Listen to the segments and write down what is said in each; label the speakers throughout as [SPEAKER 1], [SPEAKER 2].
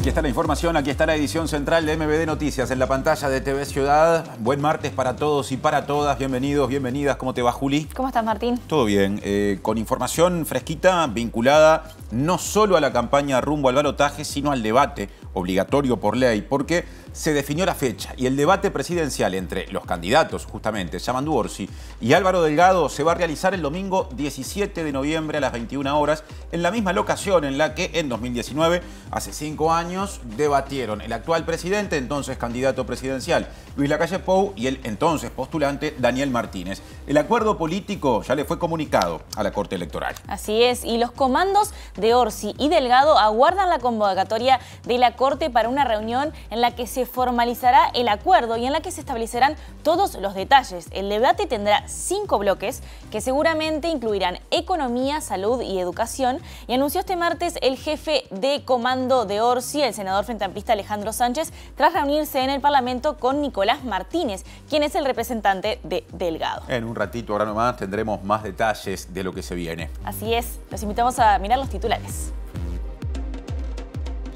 [SPEAKER 1] Aquí está la información, aquí está la edición central de MBD Noticias en la pantalla de TV Ciudad. Buen martes para todos y para todas. Bienvenidos, bienvenidas. ¿Cómo te va, Juli?
[SPEAKER 2] ¿Cómo estás, Martín?
[SPEAKER 1] Todo bien. Eh, con información fresquita vinculada no solo a la campaña rumbo al balotaje, sino al debate obligatorio por ley, porque se definió la fecha y el debate presidencial entre los candidatos, justamente, Yamandu Orsi y Álvaro Delgado, se va a realizar el domingo 17 de noviembre a las 21 horas, en la misma locación en la que en 2019, hace cinco años, debatieron el actual presidente, entonces candidato presidencial, Luis Lacalle Pou, y el entonces postulante, Daniel Martínez. El acuerdo político ya le fue comunicado a la Corte Electoral.
[SPEAKER 2] Así es, y los comandos de Orsi y Delgado aguardan la convocatoria de la Corte para una reunión en la que se formalizará el acuerdo y en la que se establecerán todos los detalles. El debate tendrá cinco bloques que seguramente incluirán economía, salud y educación. Y anunció este martes el jefe de comando de Orsi, el senador frentampista Alejandro Sánchez, tras reunirse en el Parlamento con Nicolás Martínez, quien es el representante de Delgado. En
[SPEAKER 1] un ratito, ahora nomás, tendremos más detalles de lo que se viene.
[SPEAKER 2] Así es, los invitamos a mirar los titulares.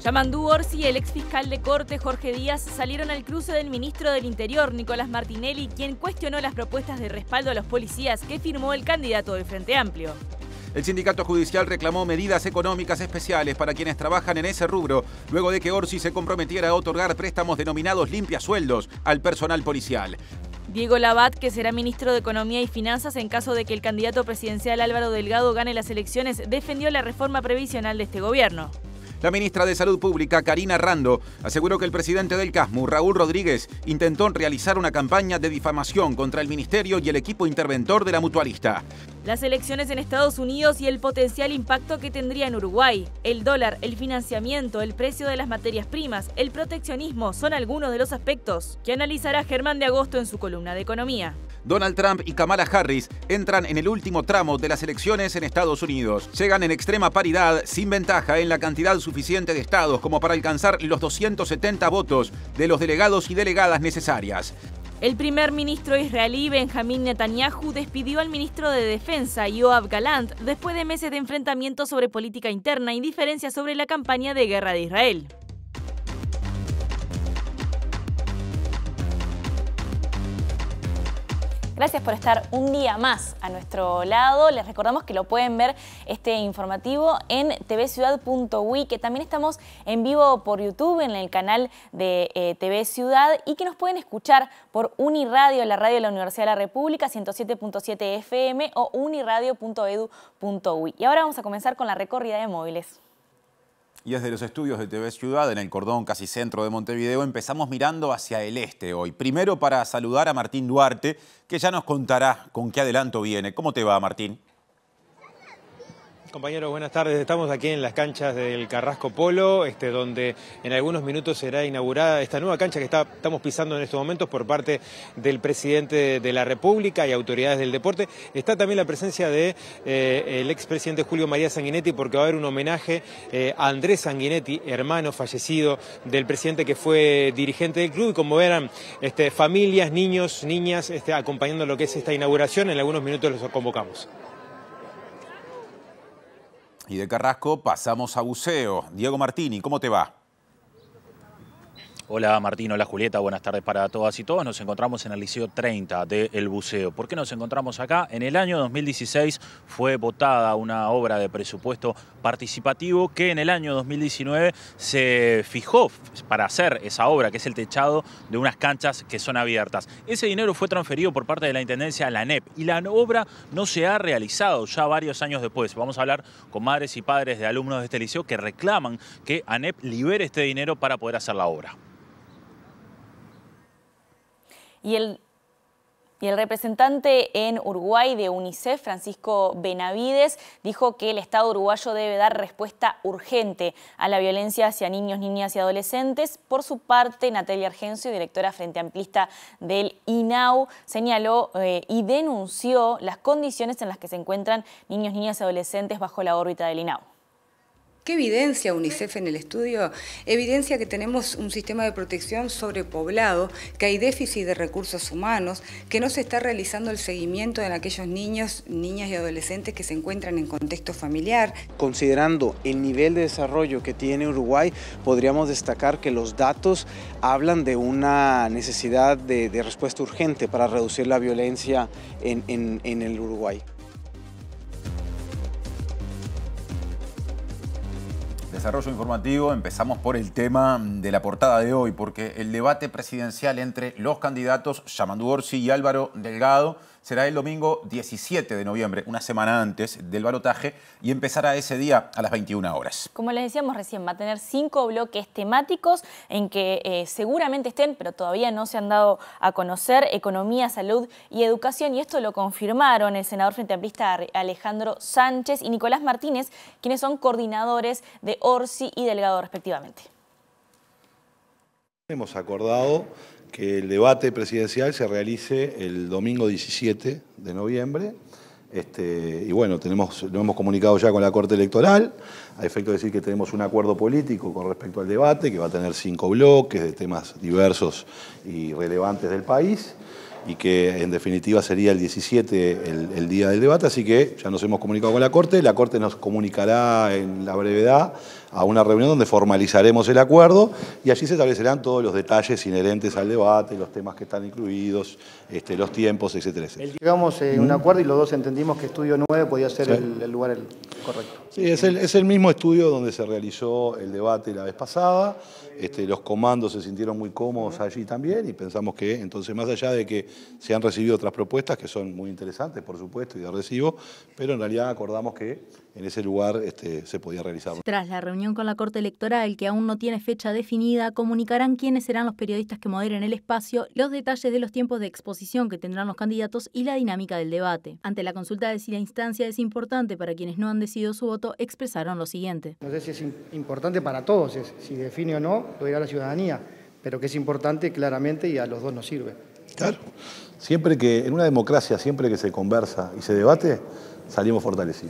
[SPEAKER 2] Yamandú Orsi y el ex fiscal de corte Jorge Díaz salieron al cruce del ministro del Interior Nicolás Martinelli, quien cuestionó las propuestas de respaldo a los policías que firmó el candidato del Frente Amplio.
[SPEAKER 1] El sindicato judicial reclamó medidas económicas especiales para quienes trabajan en ese rubro, luego de que Orsi se comprometiera a otorgar préstamos denominados sueldos al personal policial.
[SPEAKER 2] Diego Labat, que será ministro de Economía y Finanzas en caso de que el candidato presidencial Álvaro Delgado gane las elecciones, defendió la reforma previsional de este gobierno.
[SPEAKER 1] La ministra de Salud Pública, Karina Rando, aseguró que el presidente del CASMU, Raúl Rodríguez, intentó realizar una campaña de difamación contra el ministerio y el equipo interventor de la mutualista.
[SPEAKER 2] Las elecciones en Estados Unidos y el potencial impacto que tendría en Uruguay, el dólar, el financiamiento, el precio de las materias primas, el proteccionismo son algunos de los aspectos que analizará Germán de Agosto en su columna de economía.
[SPEAKER 1] Donald Trump y Kamala Harris entran en el último tramo de las elecciones en Estados Unidos. Llegan en extrema paridad, sin ventaja en la cantidad suficiente de estados como para alcanzar los 270 votos de los delegados y delegadas necesarias.
[SPEAKER 2] El primer ministro israelí Benjamín Netanyahu despidió al ministro de Defensa Yoav Galant después de meses de enfrentamientos sobre política interna y diferencias sobre la campaña de guerra de Israel. Gracias por estar un día más a nuestro lado. Les recordamos que lo pueden ver este informativo en tvciudad.ui, que también estamos en vivo por YouTube en el canal de eh, TV Ciudad y que nos pueden escuchar por Uniradio, la radio de la Universidad de la República, 107.7 FM o uniradio.edu.uy. Y ahora vamos a comenzar con la recorrida de móviles.
[SPEAKER 1] Y desde los estudios de TV Ciudad, en el cordón casi centro de Montevideo, empezamos mirando hacia el este hoy. Primero para saludar a Martín Duarte, que ya nos contará con qué adelanto viene. ¿Cómo te va, Martín?
[SPEAKER 3] Compañeros, buenas tardes. Estamos aquí en las canchas del Carrasco Polo, este, donde en algunos minutos será inaugurada esta nueva cancha que estamos pisando en estos momentos por parte del presidente de la República y autoridades del deporte. Está también la presencia del de, eh, expresidente Julio María Sanguinetti, porque va a haber un homenaje eh, a Andrés Sanguinetti, hermano fallecido del presidente que fue dirigente del club. Y como verán, este, familias, niños, niñas, este, acompañando lo que es esta inauguración. En algunos minutos los convocamos.
[SPEAKER 1] Y de Carrasco pasamos a buceo. Diego Martini, ¿cómo te va? Hola Martín, hola Julieta, buenas tardes para todas
[SPEAKER 4] y todos. Nos encontramos en el Liceo 30 de El Buceo. ¿Por qué nos encontramos acá? En el año 2016 fue votada una obra de presupuesto participativo que en el año 2019 se fijó para hacer esa obra, que es el techado de unas canchas que son abiertas. Ese dinero fue transferido por parte de la Intendencia a la ANEP y la obra no se ha realizado ya varios años después. Vamos a hablar con madres y padres de alumnos de este liceo que reclaman que ANEP libere este dinero para poder hacer la obra.
[SPEAKER 2] Y el, representante en Uruguay de UNICEF, Francisco Benavides, dijo que el Estado uruguayo debe dar respuesta urgente a la violencia hacia niños, niñas y adolescentes. Por su parte, Natalia Argencio, directora frente amplista del INAU, señaló eh, y denunció las condiciones en las que se encuentran niños, niñas y adolescentes bajo la órbita del INAU.
[SPEAKER 5] ¿Qué evidencia UNICEF en el estudio? Evidencia que tenemos un sistema de protección sobrepoblado, que hay déficit de recursos humanos, que no se está realizando el seguimiento en aquellos niños, niñas y
[SPEAKER 6] adolescentes que se encuentran en contexto familiar. Considerando el nivel de desarrollo que tiene Uruguay, podríamos destacar que los datos hablan de una necesidad de, respuesta urgente para reducir la violencia en el Uruguay. desarrollo
[SPEAKER 1] informativo empezamos por el tema de la portada de hoy, porque el debate presidencial entre los candidatos Yamandu Orsi y Álvaro Delgado será el domingo 17 de noviembre, una semana antes del balotaje, y empezará ese día a las 21 horas.
[SPEAKER 2] Como les decíamos recién, va a tener cinco bloques temáticos en que eh, seguramente estén, pero todavía no se han dado a conocer, economía, salud y educación, y esto lo confirmaron el senador frente Alejandro Sánchez y Nicolás Martínez, quienes son coordinadores de Orsi y Delgado respectivamente.
[SPEAKER 7] Hemos acordado que el debate presidencial se realice el domingo 17 de noviembre. Este, y bueno, lo hemos comunicado ya con la Corte Electoral, a efecto de decir que tenemos un acuerdo político con respecto al debate, que va a tener cinco bloques de temas diversos y relevantes del país y que en definitiva sería el 17 el, día del debate, así que ya nos hemos comunicado con la Corte, la Corte nos comunicará en la brevedad a una reunión donde formalizaremos el acuerdo y allí se establecerán todos los detalles inherentes al debate, los temas que están incluidos, este, los tiempos, etcétera.
[SPEAKER 8] Llegamos a eh, un mm. acuerdo y los dos entendimos que Estudio
[SPEAKER 9] 9 podía ser el,
[SPEAKER 7] lugar correcto. Sí, es el, es el mismo estudio donde se realizó el debate la vez pasada. Este, los comandos se sintieron muy cómodos allí también y pensamos que, entonces, más allá de que se han recibido otras propuestas que son muy interesantes, por supuesto, y de recibo, pero en realidad acordamos que en ese lugar este, se podía realizar.
[SPEAKER 10] Tras la reunión con la Corte Electoral, que aún no tiene fecha definida, comunicarán quiénes serán los periodistas que moderen el espacio, los detalles de los tiempos de exposición que tendrán los candidatos y la dinámica del debate. Ante la consulta de si la instancia es importante para quienes no han decidido su voto, expresaron lo siguiente.
[SPEAKER 8] No sé si es importante para todos, si define o no, lo dirá la ciudadanía, pero que es importante claramente y a los dos nos
[SPEAKER 7] sirve. Claro. Siempre que, en una democracia, siempre que se conversa y se debate, salimos fortalecidos.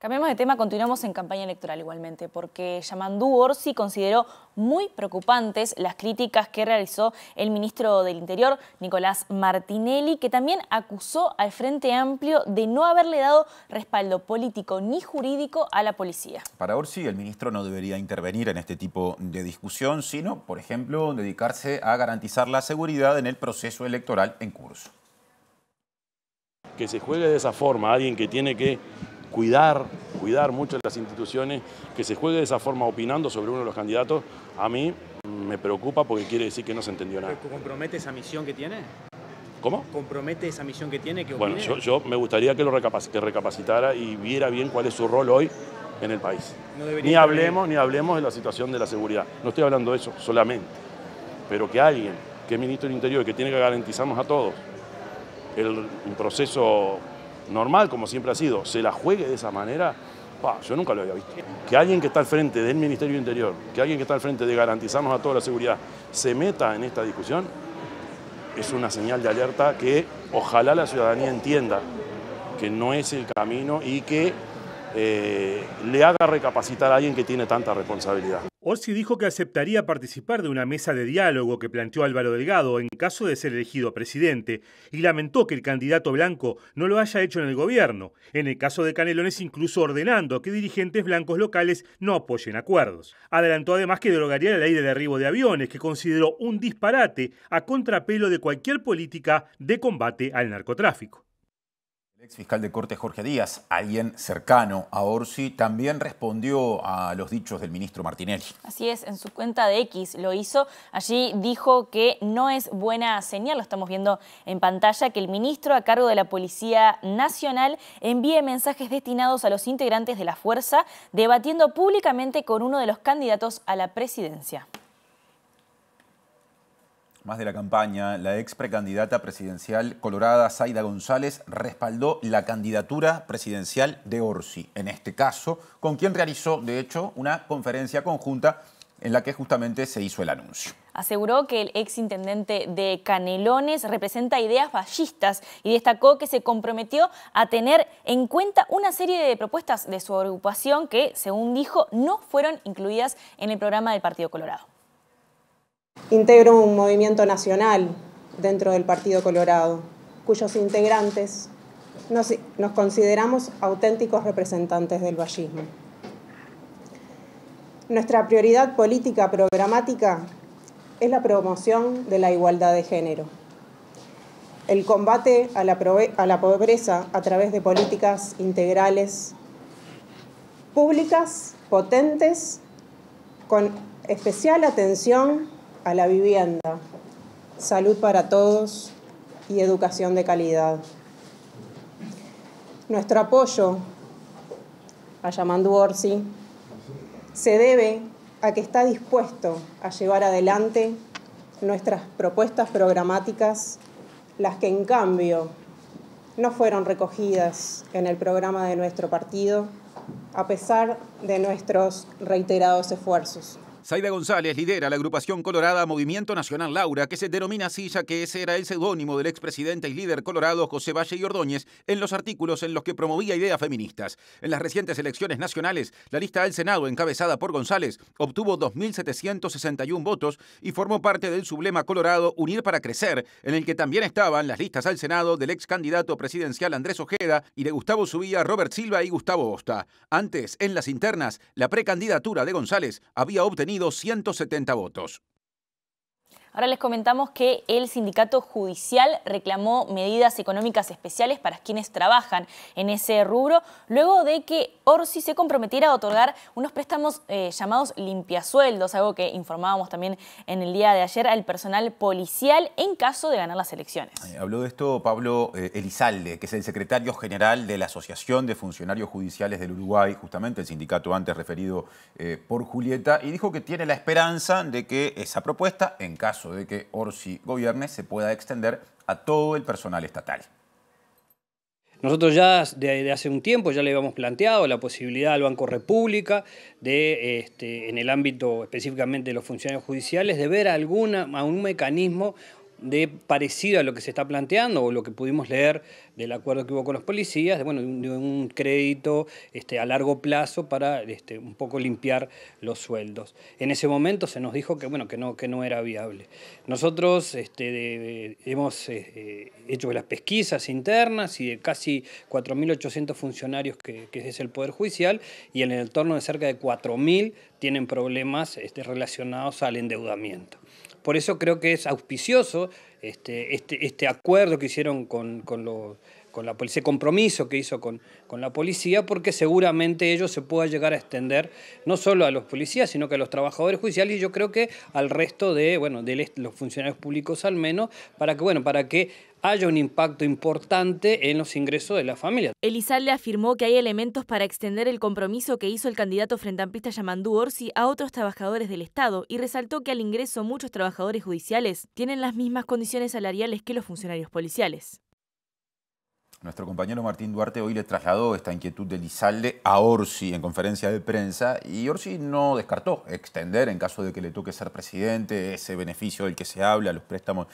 [SPEAKER 2] Cambiamos de tema, continuamos en campaña electoral igualmente, porque Yamandú Orsi consideró muy preocupantes las críticas que realizó el ministro del Interior, Nicolás Martinelli, que también acusó al Frente Amplio de no haberle dado respaldo político ni jurídico a la policía.
[SPEAKER 1] Para Orsi, el ministro no debería intervenir en este tipo de discusión, sino, por ejemplo, dedicarse a garantizar la seguridad en el proceso electoral en curso.
[SPEAKER 11] Que se juegue de esa forma alguien que tiene que cuidar, cuidar mucho las instituciones, que se juegue de esa forma opinando sobre uno de los candidatos, a mí me preocupa porque quiere decir que no se entendió nada.
[SPEAKER 12] ¿Compromete esa misión que tiene? ¿Cómo? ¿Compromete esa misión que tiene? bueno, yo,
[SPEAKER 11] me gustaría que lo recapacitara y viera bien cuál es su rol hoy en el país.
[SPEAKER 4] ni hablemos,
[SPEAKER 11] ni hablemos de la situación de la seguridad. No estoy hablando de eso solamente. Pero que alguien, que es ministro del Interior, que tiene que garantizarnos a todos el proceso normal, como siempre ha sido, se la juegue de esa manera, yo nunca lo había visto. Que alguien que está al frente del Ministerio Interior, que alguien que está al frente de garantizarnos a toda la seguridad, se meta en esta discusión, es una señal de alerta que ojalá la ciudadanía entienda que no es el camino y que eh, le haga recapacitar a alguien que tiene tanta responsabilidad.
[SPEAKER 4] Orsi dijo que aceptaría participar de una mesa de diálogo que planteó Álvaro Delgado en caso de ser elegido presidente y lamentó que el candidato blanco no lo haya hecho en el gobierno, en el caso de Canelones incluso ordenando que dirigentes blancos locales no apoyen acuerdos. Adelantó además que derogaría la ley de derribo de aviones, que consideró un disparate
[SPEAKER 1] a contrapelo de cualquier política de combate al narcotráfico. Ex fiscal de corte Jorge Díaz, alguien cercano a Orsi, también respondió a los dichos del ministro Martinelli.
[SPEAKER 2] Así es, en su cuenta de X lo hizo. Allí dijo que no es buena señal, lo estamos viendo en pantalla, que el ministro a cargo de la Policía Nacional envíe mensajes destinados a los integrantes de la fuerza, debatiendo públicamente con uno de los candidatos a la presidencia.
[SPEAKER 1] Más de la campaña, la ex precandidata presidencial colorada Zaida González respaldó la candidatura presidencial de Orsi, en este caso, con quien realizó, de hecho, una conferencia conjunta en la que justamente se hizo el anuncio.
[SPEAKER 2] Aseguró que el ex intendente de Canelones representa ideas fallistas y destacó que se comprometió a tener en cuenta una serie de propuestas de su agrupación que, según dijo, no fueron incluidas en el programa del Partido Colorado.
[SPEAKER 13] Integro un movimiento nacional dentro del Partido Colorado, cuyos integrantes nos, consideramos auténticos representantes del vallismo. Nuestra prioridad política programática es la promoción de la igualdad de género, el combate a la, a la pobreza a través de políticas integrales públicas, potentes, con especial atención a la vivienda, salud para todos y educación de calidad. Nuestro apoyo a Yamandu Orsi se debe a que está dispuesto a llevar adelante nuestras propuestas programáticas, las que en cambio no fueron recogidas en el programa de nuestro partido, a pesar de nuestros reiterados esfuerzos.
[SPEAKER 1] Saida González lidera la agrupación colorada Movimiento Nacional Laura, que se denomina así ya que ese era el seudónimo del expresidente y líder colorado José Valle y Ordóñez en los artículos en los que promovía ideas feministas. En las recientes elecciones nacionales, la lista del Senado, encabezada por González, obtuvo 2.761 votos y formó parte del sublema colorado Unir para Crecer, en el que también estaban las listas al Senado del ex candidato presidencial Andrés Ojeda y de Gustavo Subía, Robert Silva y Gustavo Osta. Antes, en las internas, la precandidatura de González había obtenido 270 votos.
[SPEAKER 2] Ahora les comentamos que el sindicato judicial reclamó medidas económicas especiales para quienes trabajan en ese rubro, luego de que Orsi se comprometiera a otorgar unos préstamos eh, llamados limpiasueldos, algo que informábamos también en el día de ayer al personal policial en caso de ganar las elecciones.
[SPEAKER 1] Habló de esto Pablo eh, Elizalde, que es el secretario general de la Asociación de Funcionarios Judiciales del Uruguay, justamente el sindicato antes referido eh, por Julieta, y dijo que tiene la esperanza de que esa propuesta, en caso de que Orsi gobierne, se pueda extender a todo el personal estatal.
[SPEAKER 14] Nosotros ya desde hace un tiempo ya le habíamos planteado la posibilidad al Banco República de, este, en el ámbito específicamente de los funcionarios judiciales, de ver alguna, algún mecanismo de parecido a lo que se está planteando o lo que pudimos leer del acuerdo que hubo con los policías, de, un crédito este, a largo plazo para este, un poco limpiar los sueldos. En ese momento se nos dijo que, que, no, era viable. Nosotros este, hemos eh, eh, hecho las pesquisas internas y de casi 4.800 funcionarios que, es el Poder Judicial y en el entorno de cerca de 4.000 tienen problemas relacionados al endeudamiento. Por eso creo que es auspicioso este, este, este acuerdo que hicieron con, la policía, compromiso que hizo con, con la policía, porque seguramente ello se pueda llegar a extender no solo a los policías, sino que a los trabajadores judiciales y yo creo que al resto de, bueno, de los funcionarios públicos al menos, para que, bueno, para que haya un impacto importante en los ingresos de la familia.
[SPEAKER 2] le afirmó que hay elementos para extender el compromiso que hizo el candidato frente Yamandú Orsi a otros trabajadores del Estado y resaltó que al ingreso muchos trabajadores judiciales tienen las mismas condiciones salariales que los funcionarios policiales.
[SPEAKER 1] Nuestro compañero Martín Duarte hoy le trasladó esta inquietud de Lizalde a Orsi en conferencia de prensa y Orsi no descartó extender, en caso de que le toque ser presidente, ese beneficio del que se habla, los préstamos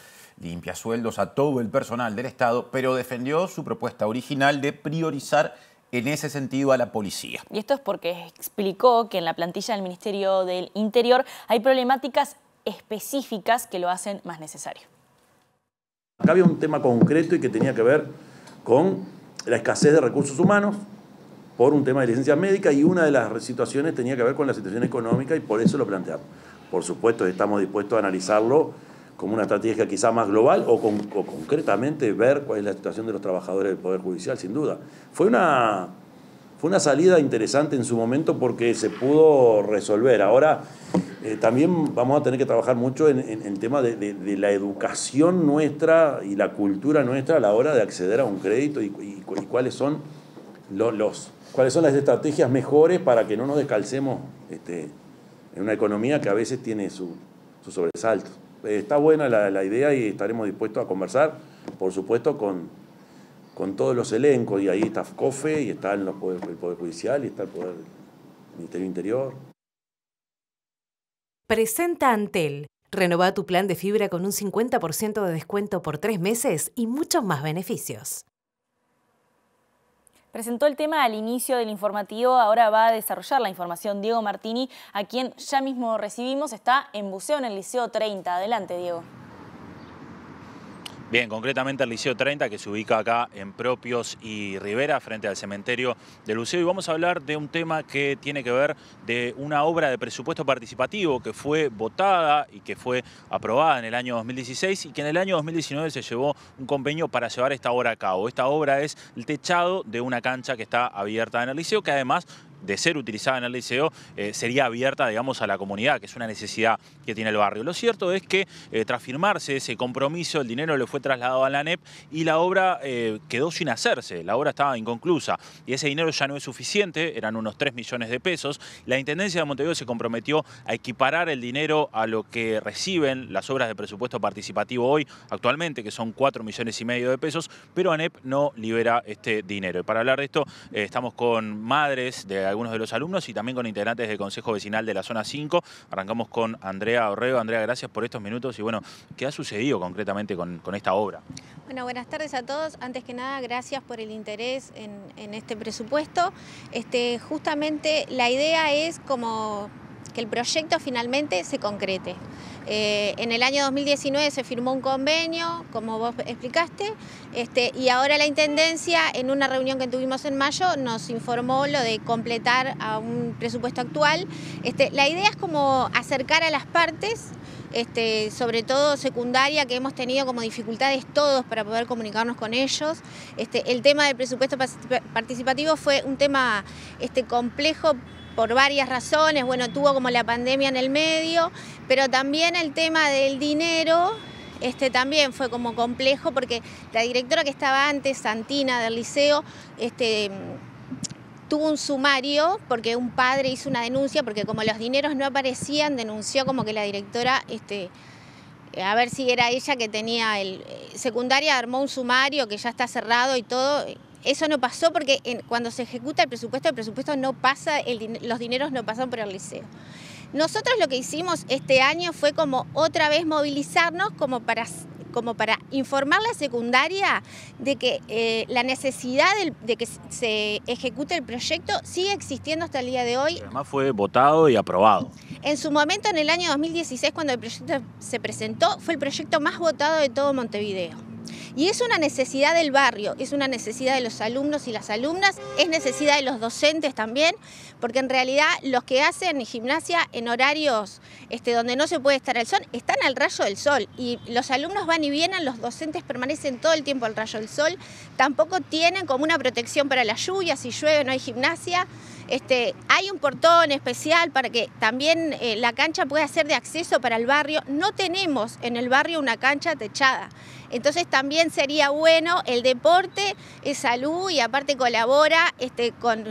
[SPEAKER 1] sueldos a todo el personal del Estado, pero defendió su propuesta original de priorizar en ese sentido a la policía.
[SPEAKER 2] Y esto es porque explicó que en la plantilla del Ministerio del Interior hay problemáticas específicas que lo hacen más necesario.
[SPEAKER 11] Acá había un tema concreto y que tenía que ver con la escasez de recursos humanos por un tema de licencia médica y una de las situaciones tenía que ver con la situación económica y por eso lo planteamos. Por supuesto, estamos dispuestos a analizarlo como una estrategia quizá más global o, concretamente ver cuál es la situación de los trabajadores del Poder Judicial, sin duda. Fue una, fue una salida interesante en su momento porque se pudo resolver. Ahora eh, también vamos a tener que trabajar mucho en, el tema de, la educación nuestra y la cultura nuestra a la hora de acceder a un crédito y, cuáles son los, cuáles son las estrategias mejores para que no nos descalcemos este, en una economía que a veces tiene su, su sobresalto. Eh, está buena la, idea y estaremos dispuestos a conversar, por supuesto, con, todos los elencos. Y ahí está COFE, y está el Poder, el poder Judicial, y está el Poder el Ministerio Interior.
[SPEAKER 10] Presenta Antel. Renová tu plan de fibra con un 50% de descuento por tres meses y muchos más beneficios.
[SPEAKER 2] Presentó el tema al inicio del informativo, ahora va a desarrollar la información Diego Martini, a quien ya mismo recibimos, está en buceo en el Liceo 30. Adelante, Diego.
[SPEAKER 4] Bien, concretamente al Liceo 30, que se ubica acá en Propios y Rivera, frente al cementerio del Liceo, Y vamos a hablar de un tema que tiene que ver de una obra de presupuesto participativo que fue votada y que fue aprobada en el año 2016 y que en el año 2019 se llevó un convenio para llevar esta obra a cabo. Esta obra es el techado de una cancha que está abierta en el Liceo, que además de ser utilizada en el liceo eh, sería abierta, digamos, a la comunidad, que es una necesidad que tiene el barrio. Lo cierto es que eh, tras firmarse ese compromiso, el dinero le fue trasladado a la ANEP y la obra eh, quedó sin hacerse, la obra estaba inconclusa y ese dinero ya no es suficiente, eran unos 3 millones de pesos. La Intendencia de Montevideo se comprometió a equiparar el dinero a lo que reciben las obras de presupuesto participativo hoy, actualmente, que son 4 millones y medio de pesos, pero ANEP no libera este dinero. Y para hablar de esto, estamos con madres de algunos de los alumnos y también con integrantes del Consejo Vecinal de la Zona 5. Arrancamos con Andrea Orrego. Andrea, gracias por estos minutos y bueno, ¿qué ha sucedido concretamente con, esta obra?
[SPEAKER 15] Bueno, buenas tardes a todos. Antes que nada, gracias por el interés en, este presupuesto. Este, justamente la idea es como que el proyecto finalmente se concrete. Eh, en el año 2019 se firmó un convenio, como vos explicaste, este, y ahora la Intendencia, en una reunión que tuvimos en mayo, nos informó lo de completar a un presupuesto actual. Este, la idea es como acercar a las partes, este, sobre todo secundaria, que hemos tenido como dificultades todos para poder comunicarnos con ellos. Este, el tema del presupuesto participativo fue un tema este, complejo por varias razones, bueno, tuvo como la pandemia en el medio, pero también el tema del dinero, este también fue como complejo porque la directora que estaba antes, Santina del liceo, este tuvo un sumario porque un padre hizo una denuncia porque como los dineros no aparecían, denunció como que la directora este a ver si era ella que tenía el eh, secundaria armó un sumario que ya está cerrado y todo eso no pasó porque cuando se ejecuta el presupuesto, el presupuesto no pasa, los dineros no pasan por el liceo. Nosotros lo que hicimos este año fue como otra vez movilizarnos como para como para informar la secundaria de que eh, la necesidad de, que se ejecute el proyecto sigue existiendo hasta el día de hoy.
[SPEAKER 4] Además fue votado y aprobado.
[SPEAKER 15] En su momento, en el año 2016, cuando el proyecto se presentó, fue el proyecto más votado de todo Montevideo. Y es una necesidad del barrio, es una necesidad de los alumnos y las alumnas, es necesidad de los docentes también, porque en realidad los que hacen gimnasia en horarios este, donde no se puede estar al sol, están al rayo del sol y los alumnos van y vienen, los docentes permanecen todo el tiempo al rayo del sol, tampoco tienen como una protección para las lluvias, si llueve no hay gimnasia. Este, hay un portón especial para que también eh, la cancha pueda ser de acceso para el barrio. No tenemos en el barrio una cancha techada. Entonces también sería bueno, el deporte es salud y aparte colabora este, con,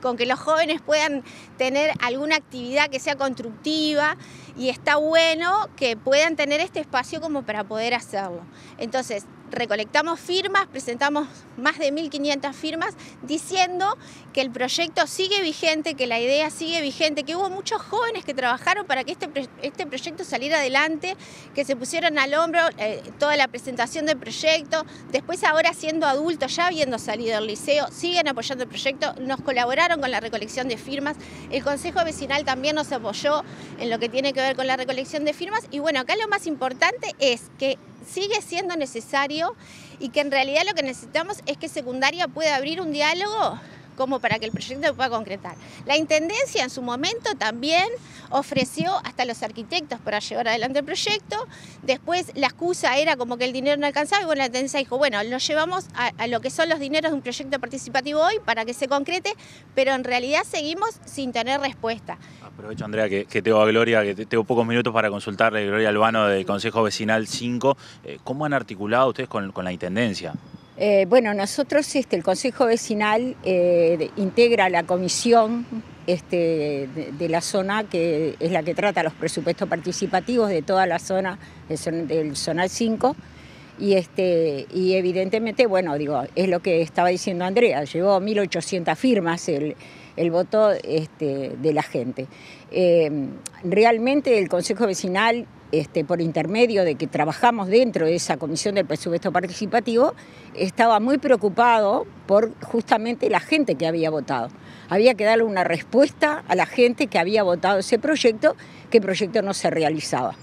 [SPEAKER 15] con que los jóvenes puedan tener alguna actividad que sea constructiva y está bueno que puedan tener este espacio como para poder hacerlo. Entonces, recolectamos firmas, presentamos más de 1.500 firmas diciendo que el proyecto sigue vigente, que la idea sigue vigente, que hubo muchos jóvenes que trabajaron para que este, este proyecto saliera adelante, que se pusieron al hombro eh, toda la presentación del proyecto, después ahora siendo adultos, ya habiendo salido del liceo, siguen apoyando el proyecto, nos colaboraron con la recolección de firmas, el Consejo Vecinal también nos apoyó en lo que tiene que ver con la recolección de firmas y bueno, acá lo más importante es que sigue siendo necesario y que en realidad lo que necesitamos es que secundaria pueda abrir un diálogo como para que el proyecto pueda concretar. La Intendencia en su momento también ofreció hasta los arquitectos para llevar adelante el proyecto, después la excusa era como que el dinero no alcanzaba y bueno, la Intendencia dijo, bueno, nos llevamos a, lo que son los dineros de un proyecto participativo hoy para que se concrete, pero en realidad seguimos sin tener respuesta.
[SPEAKER 4] Aprovecho, Andrea, que, tengo a Gloria, que tengo pocos minutos para consultarle, Gloria Albano del Consejo Vecinal 5, eh, ¿cómo han articulado ustedes con la Intendencia?
[SPEAKER 16] Eh, bueno, nosotros, este, el Consejo Vecinal eh, integra la comisión este, de, la zona que es la que trata los presupuestos participativos de toda la zona del, Zonal 5. Y, este, y evidentemente, bueno, digo, es lo que estaba diciendo Andrea, llevó 1.800 firmas el, voto este, de la gente. Eh, realmente el Consejo Vecinal este, por intermedio de que trabajamos dentro de esa comisión del presupuesto participativo, estaba muy preocupado por justamente la gente que había votado. Había que darle una respuesta a la gente que había votado ese proyecto, que el proyecto no se realizaba.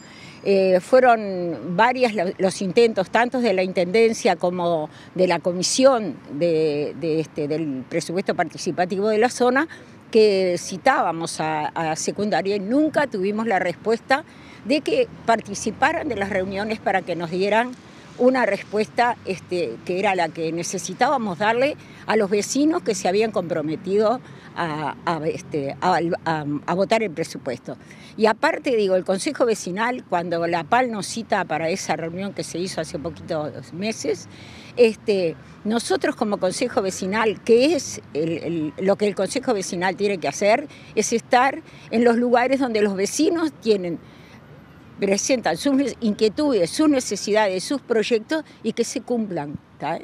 [SPEAKER 16] Eh, fueron varios los intentos, tanto de la Intendencia como de la Comisión de, este, del Presupuesto Participativo de la zona, que citábamos a, a secundaria y nunca tuvimos la respuesta de que participaran de las reuniones para que nos dieran una respuesta este, que era la que necesitábamos darle a los vecinos que se habían comprometido este, a, votar el presupuesto. Y aparte, digo, el Consejo Vecinal, cuando la PAL nos cita para esa reunión que se hizo hace poquitos meses, este, nosotros como Consejo Vecinal, que es lo que el Consejo Vecinal tiene que hacer, es estar en los lugares donde los vecinos tienen presentan sus inquietudes, sus necesidades, sus proyectos y que se cumplan.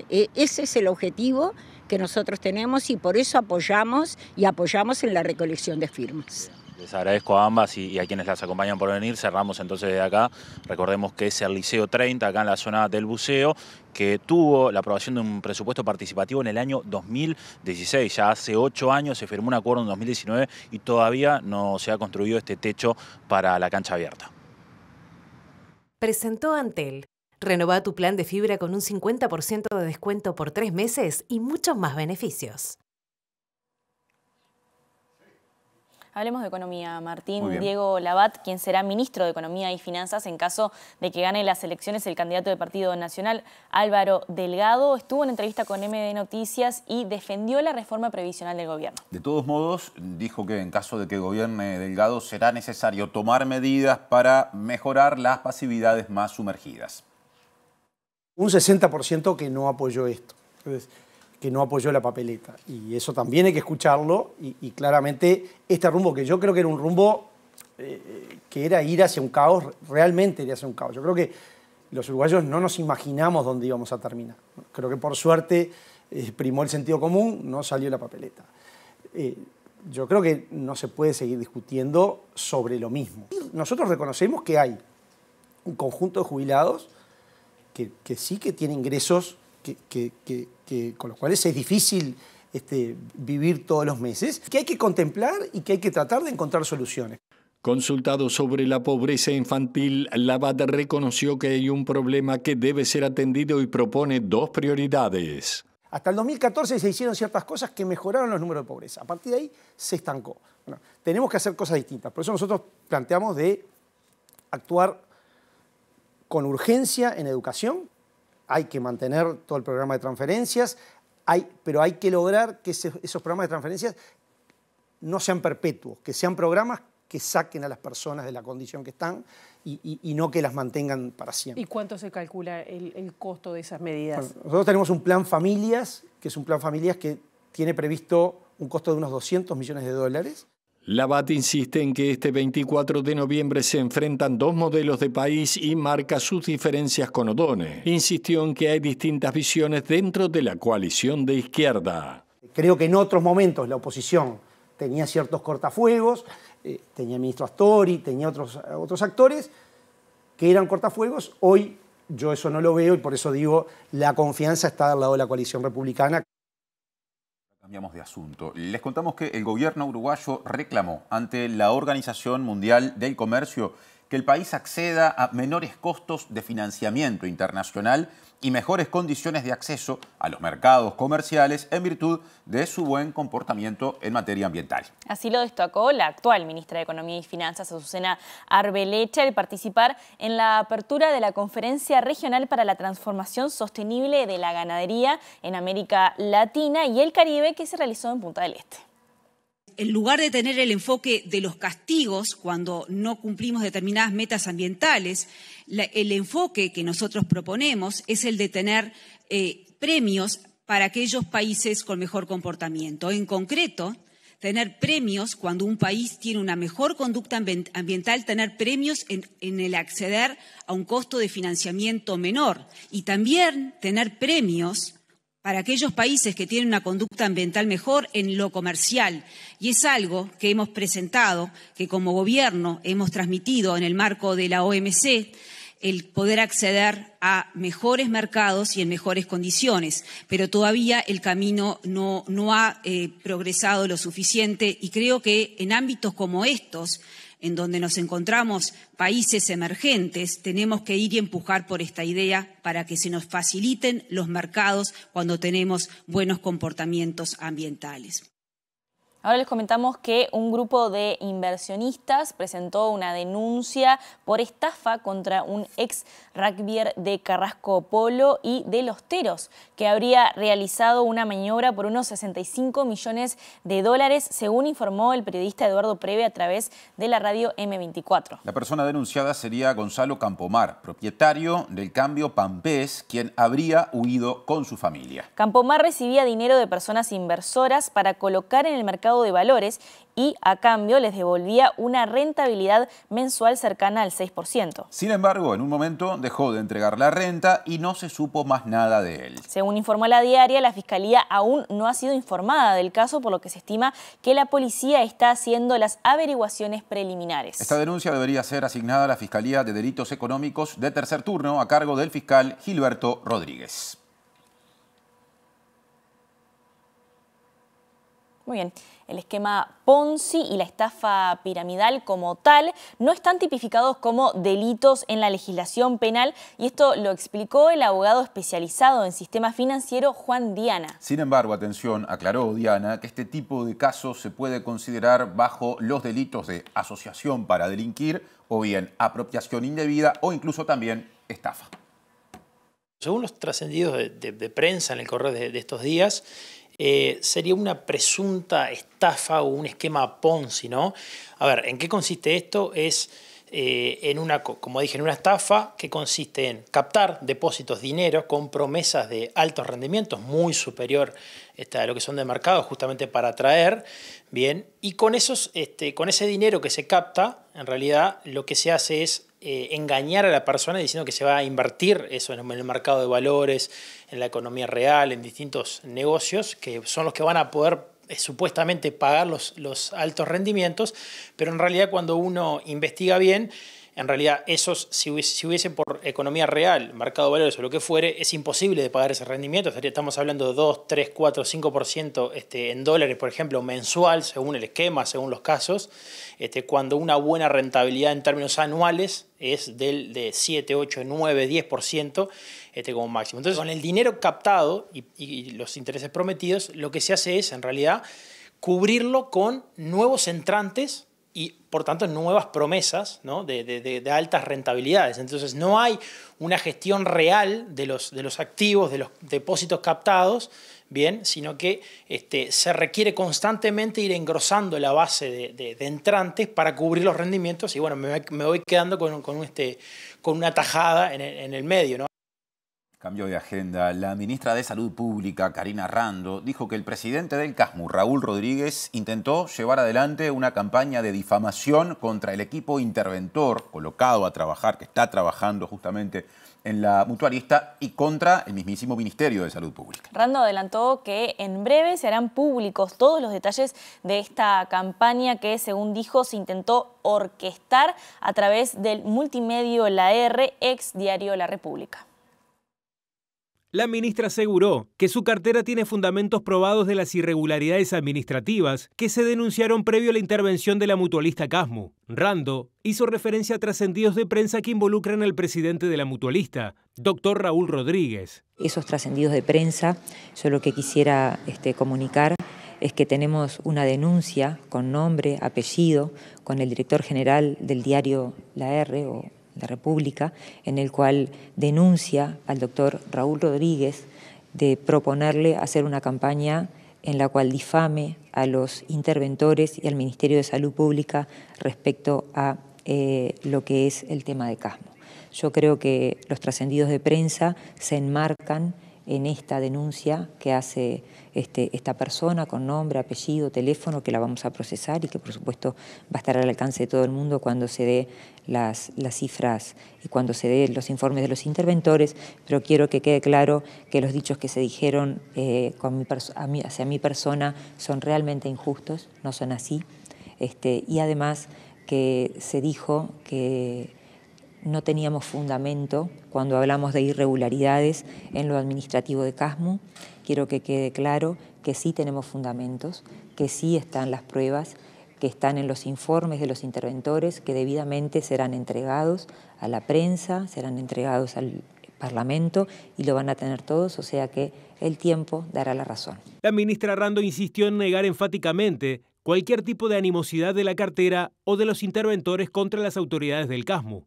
[SPEAKER 16] E, ese es el objetivo que nosotros tenemos y por eso apoyamos y apoyamos en la recolección de firmas.
[SPEAKER 4] Les agradezco a ambas y, a quienes las acompañan por venir. Cerramos entonces de acá. Recordemos que es el Liceo 30, acá en la zona del buceo, que tuvo la aprobación de un presupuesto participativo en el año 2016. Ya hace ocho años se firmó un acuerdo en 2019 y todavía no se ha construido este techo para la cancha abierta
[SPEAKER 10] presentó Antel. Renová tu plan de fibra con un 50% de descuento por tres meses y muchos más beneficios.
[SPEAKER 2] Hablemos de economía, Martín. Diego Labat, quien será ministro de Economía y Finanzas en caso de que gane las elecciones el candidato del Partido Nacional, Álvaro Delgado, estuvo en entrevista con MD Noticias y defendió la reforma previsional del gobierno.
[SPEAKER 1] De todos modos, dijo que en caso de que gobierne Delgado será necesario tomar medidas para mejorar las pasividades más sumergidas.
[SPEAKER 8] Un 60% que no apoyó esto que no apoyó la papeleta. Y eso también hay que escucharlo y, claramente este rumbo, que yo creo que era un rumbo eh, eh, que era ir hacia un caos, realmente ir hacia un caos. Yo creo que los uruguayos no nos imaginamos dónde íbamos a terminar. Creo que por suerte eh, primó el sentido común, no salió la papeleta. yo creo que no se puede seguir discutiendo sobre lo mismo. Nosotros reconocemos que hay un conjunto de jubilados que, que sí que tiene ingresos que, con los cuales es difícil este, vivir todos los meses, que hay que contemplar y que hay que tratar de encontrar soluciones.
[SPEAKER 9] Consultado sobre la pobreza infantil, Labat reconoció que hay un problema que debe ser atendido y propone dos prioridades.
[SPEAKER 8] Hasta el 2014 se hicieron ciertas cosas que mejoraron los números de pobreza. A partir de ahí se estancó. tenemos que hacer cosas distintas. Por eso nosotros planteamos de actuar con urgencia en educación, hay que mantener todo el programa de transferencias, pero hay que lograr que esos programas de transferencias no sean perpetuos, que sean programas que saquen a las personas de la condición que están y, no que las mantengan para siempre. ¿Y
[SPEAKER 13] cuánto se calcula el, costo de esas medidas?
[SPEAKER 8] nosotros tenemos un plan familias, que es un plan familias que tiene previsto un costo de unos 200 millones de dólares.
[SPEAKER 9] Labat insiste en que este 24 de noviembre se enfrentan dos modelos de país y marca sus diferencias con Odone. Insistió en que hay distintas visiones dentro de la coalición de izquierda. Creo
[SPEAKER 8] que en otros momentos la oposición tenía ciertos cortafuegos, eh, tenía el ministro Astori, tenía otros, otros actores que eran cortafuegos. Hoy yo eso no lo veo y por eso digo, la confianza está al lado de la coalición republicana
[SPEAKER 1] de asunto. Les contamos que el gobierno uruguayo reclamó ante la Organización Mundial del Comercio que el país acceda a menores costos de financiamiento internacional y mejores condiciones de acceso a los mercados comerciales en virtud de su buen comportamiento en materia ambiental.
[SPEAKER 2] Así lo destacó la actual ministra de Economía y Finanzas, Azucena Arbelecha, al participar en la apertura de la Conferencia Regional para la Transformación Sostenible de la Ganadería en América Latina y el Caribe que se realizó en Punta del Este
[SPEAKER 5] en lugar de tener el enfoque de los castigos cuando no cumplimos determinadas metas ambientales, el enfoque que nosotros proponemos es el de tener eh, premios para aquellos países con mejor comportamiento. En concreto, tener premios cuando un país tiene una mejor conducta ambiental, tener premios en, el acceder a un costo de financiamiento menor y también tener premios para aquellos países que tienen una conducta ambiental mejor en lo comercial. Y es algo que hemos presentado, que como Gobierno hemos transmitido en el marco de la OMC, el poder acceder a mejores mercados y en mejores condiciones. Pero todavía el camino no, ha eh, progresado lo suficiente y creo que en ámbitos como estos, en donde nos encontramos países emergentes, tenemos que ir y empujar por esta idea para que se nos faciliten los mercados cuando tenemos buenos comportamientos
[SPEAKER 2] ambientales. Ahora les comentamos que un grupo de inversionistas presentó una denuncia por estafa contra un ex rugbyer de Carrasco Polo y de Los Teros, que habría realizado una maniobra por unos 65 millones de dólares, según informó el periodista Eduardo Preve a través de la radio M24.
[SPEAKER 1] La persona denunciada sería Gonzalo Campomar, propietario del cambio Pampés, quien habría huido con su familia.
[SPEAKER 2] Campomar recibía dinero de personas inversoras para colocar en el mercado de valores y a cambio les devolvía una rentabilidad mensual cercana al 6%.
[SPEAKER 1] Sin embargo, en un momento dejó de entregar la renta y no se supo más nada de él.
[SPEAKER 2] Según informó la diaria, la Fiscalía aún no ha sido informada del caso, por lo que se estima que la policía está haciendo las averiguaciones preliminares. Esta
[SPEAKER 1] denuncia debería ser asignada a la Fiscalía de Delitos Económicos de tercer turno a cargo del fiscal Gilberto Rodríguez.
[SPEAKER 2] Muy bien. El esquema Ponzi y la estafa piramidal como tal no están tipificados como delitos en la legislación penal y esto lo explicó el abogado especializado en sistema financiero Juan Diana.
[SPEAKER 1] Sin embargo, atención, aclaró Diana que este tipo de casos se puede considerar bajo los delitos de asociación para delinquir o bien apropiación indebida o incluso también estafa.
[SPEAKER 17] Según los trascendidos de, prensa en el correo de estos días, eh, sería una presunta estafa o un esquema Ponzi, ¿no? A ver, ¿en qué consiste esto? Es eh, en una, como dije, en una estafa que consiste en captar depósitos de dinero con promesas de altos rendimientos, muy superior a lo que son de mercado, justamente para atraer, bien, y con, esos, este, con ese dinero que se capta, en realidad lo que se hace es eh, engañar a la persona diciendo que se va a invertir eso en el mercado de valores, en la economía real, en distintos negocios que son los que van a poder eh, supuestamente pagar los, altos rendimientos, pero en realidad cuando uno investiga bien, en realidad esos, si hubiese, por economía real, mercado de valores o lo que fuere, es imposible de pagar ese rendimiento. Estamos hablando de 2, 3, 4, 5% este, en dólares, por ejemplo, mensual, según el esquema, según los casos, este, cuando una buena rentabilidad en términos anuales es del de 7, 8, 9, 10% este, como máximo. Entonces, con el dinero captado y los intereses prometidos, lo que se hace es, en realidad, cubrirlo con nuevos entrantes y por tanto nuevas promesas ¿no? de, altas rentabilidades. Entonces no hay una gestión real de los, de los activos, de los depósitos captados, bien, sino que este, se requiere constantemente ir engrosando la base de, entrantes para cubrir los rendimientos y bueno, me, voy quedando con, este, con una tajada en el, en el medio. ¿no?
[SPEAKER 1] Cambio de agenda. La ministra de Salud Pública, Karina Rando, dijo que el presidente del CASMU, Raúl Rodríguez, intentó llevar adelante una campaña de difamación contra el equipo interventor colocado a trabajar, que está trabajando justamente en la mutualista y contra el mismísimo Ministerio de Salud Pública.
[SPEAKER 2] Rando adelantó que en breve se harán públicos todos los detalles de esta campaña que, según dijo, se intentó orquestar a través del multimedio La R, ex diario La República.
[SPEAKER 17] La ministra aseguró que su cartera tiene fundamentos probados de las irregularidades administrativas que se denunciaron previo a la intervención de la mutualista Casmu. Rando hizo referencia a trascendidos de prensa que involucran al presidente de la mutualista, doctor Raúl Rodríguez.
[SPEAKER 18] Esos trascendidos de prensa, yo lo que quisiera este, comunicar es que tenemos una denuncia con nombre, apellido, con el director general del diario La R o la República, en el cual denuncia al doctor Raúl Rodríguez de proponerle hacer una campaña en la cual difame a los interventores y al Ministerio de Salud Pública respecto a eh, lo que es el tema de Casmo. Yo creo que los trascendidos de prensa se enmarcan en esta denuncia que hace este, esta persona con nombre, apellido, teléfono, que la vamos a procesar y que por supuesto va a estar al alcance de todo el mundo cuando se dé las, cifras y cuando se den los informes de los interventores, pero quiero que quede claro que los dichos que se dijeron eh, hacia mi persona son realmente injustos, no son así, este, y además que se dijo que no teníamos fundamento cuando hablamos de irregularidades en lo administrativo de CASMU quiero que quede claro que sí tenemos fundamentos, que sí están las pruebas, que están en los informes de los interventores, que debidamente serán entregados a la prensa, serán entregados al Parlamento y lo van a tener todos, o sea que el tiempo dará la razón.
[SPEAKER 17] La ministra Rando insistió en negar enfáticamente cualquier tipo de animosidad de la cartera o de los interventores contra las autoridades del CASMU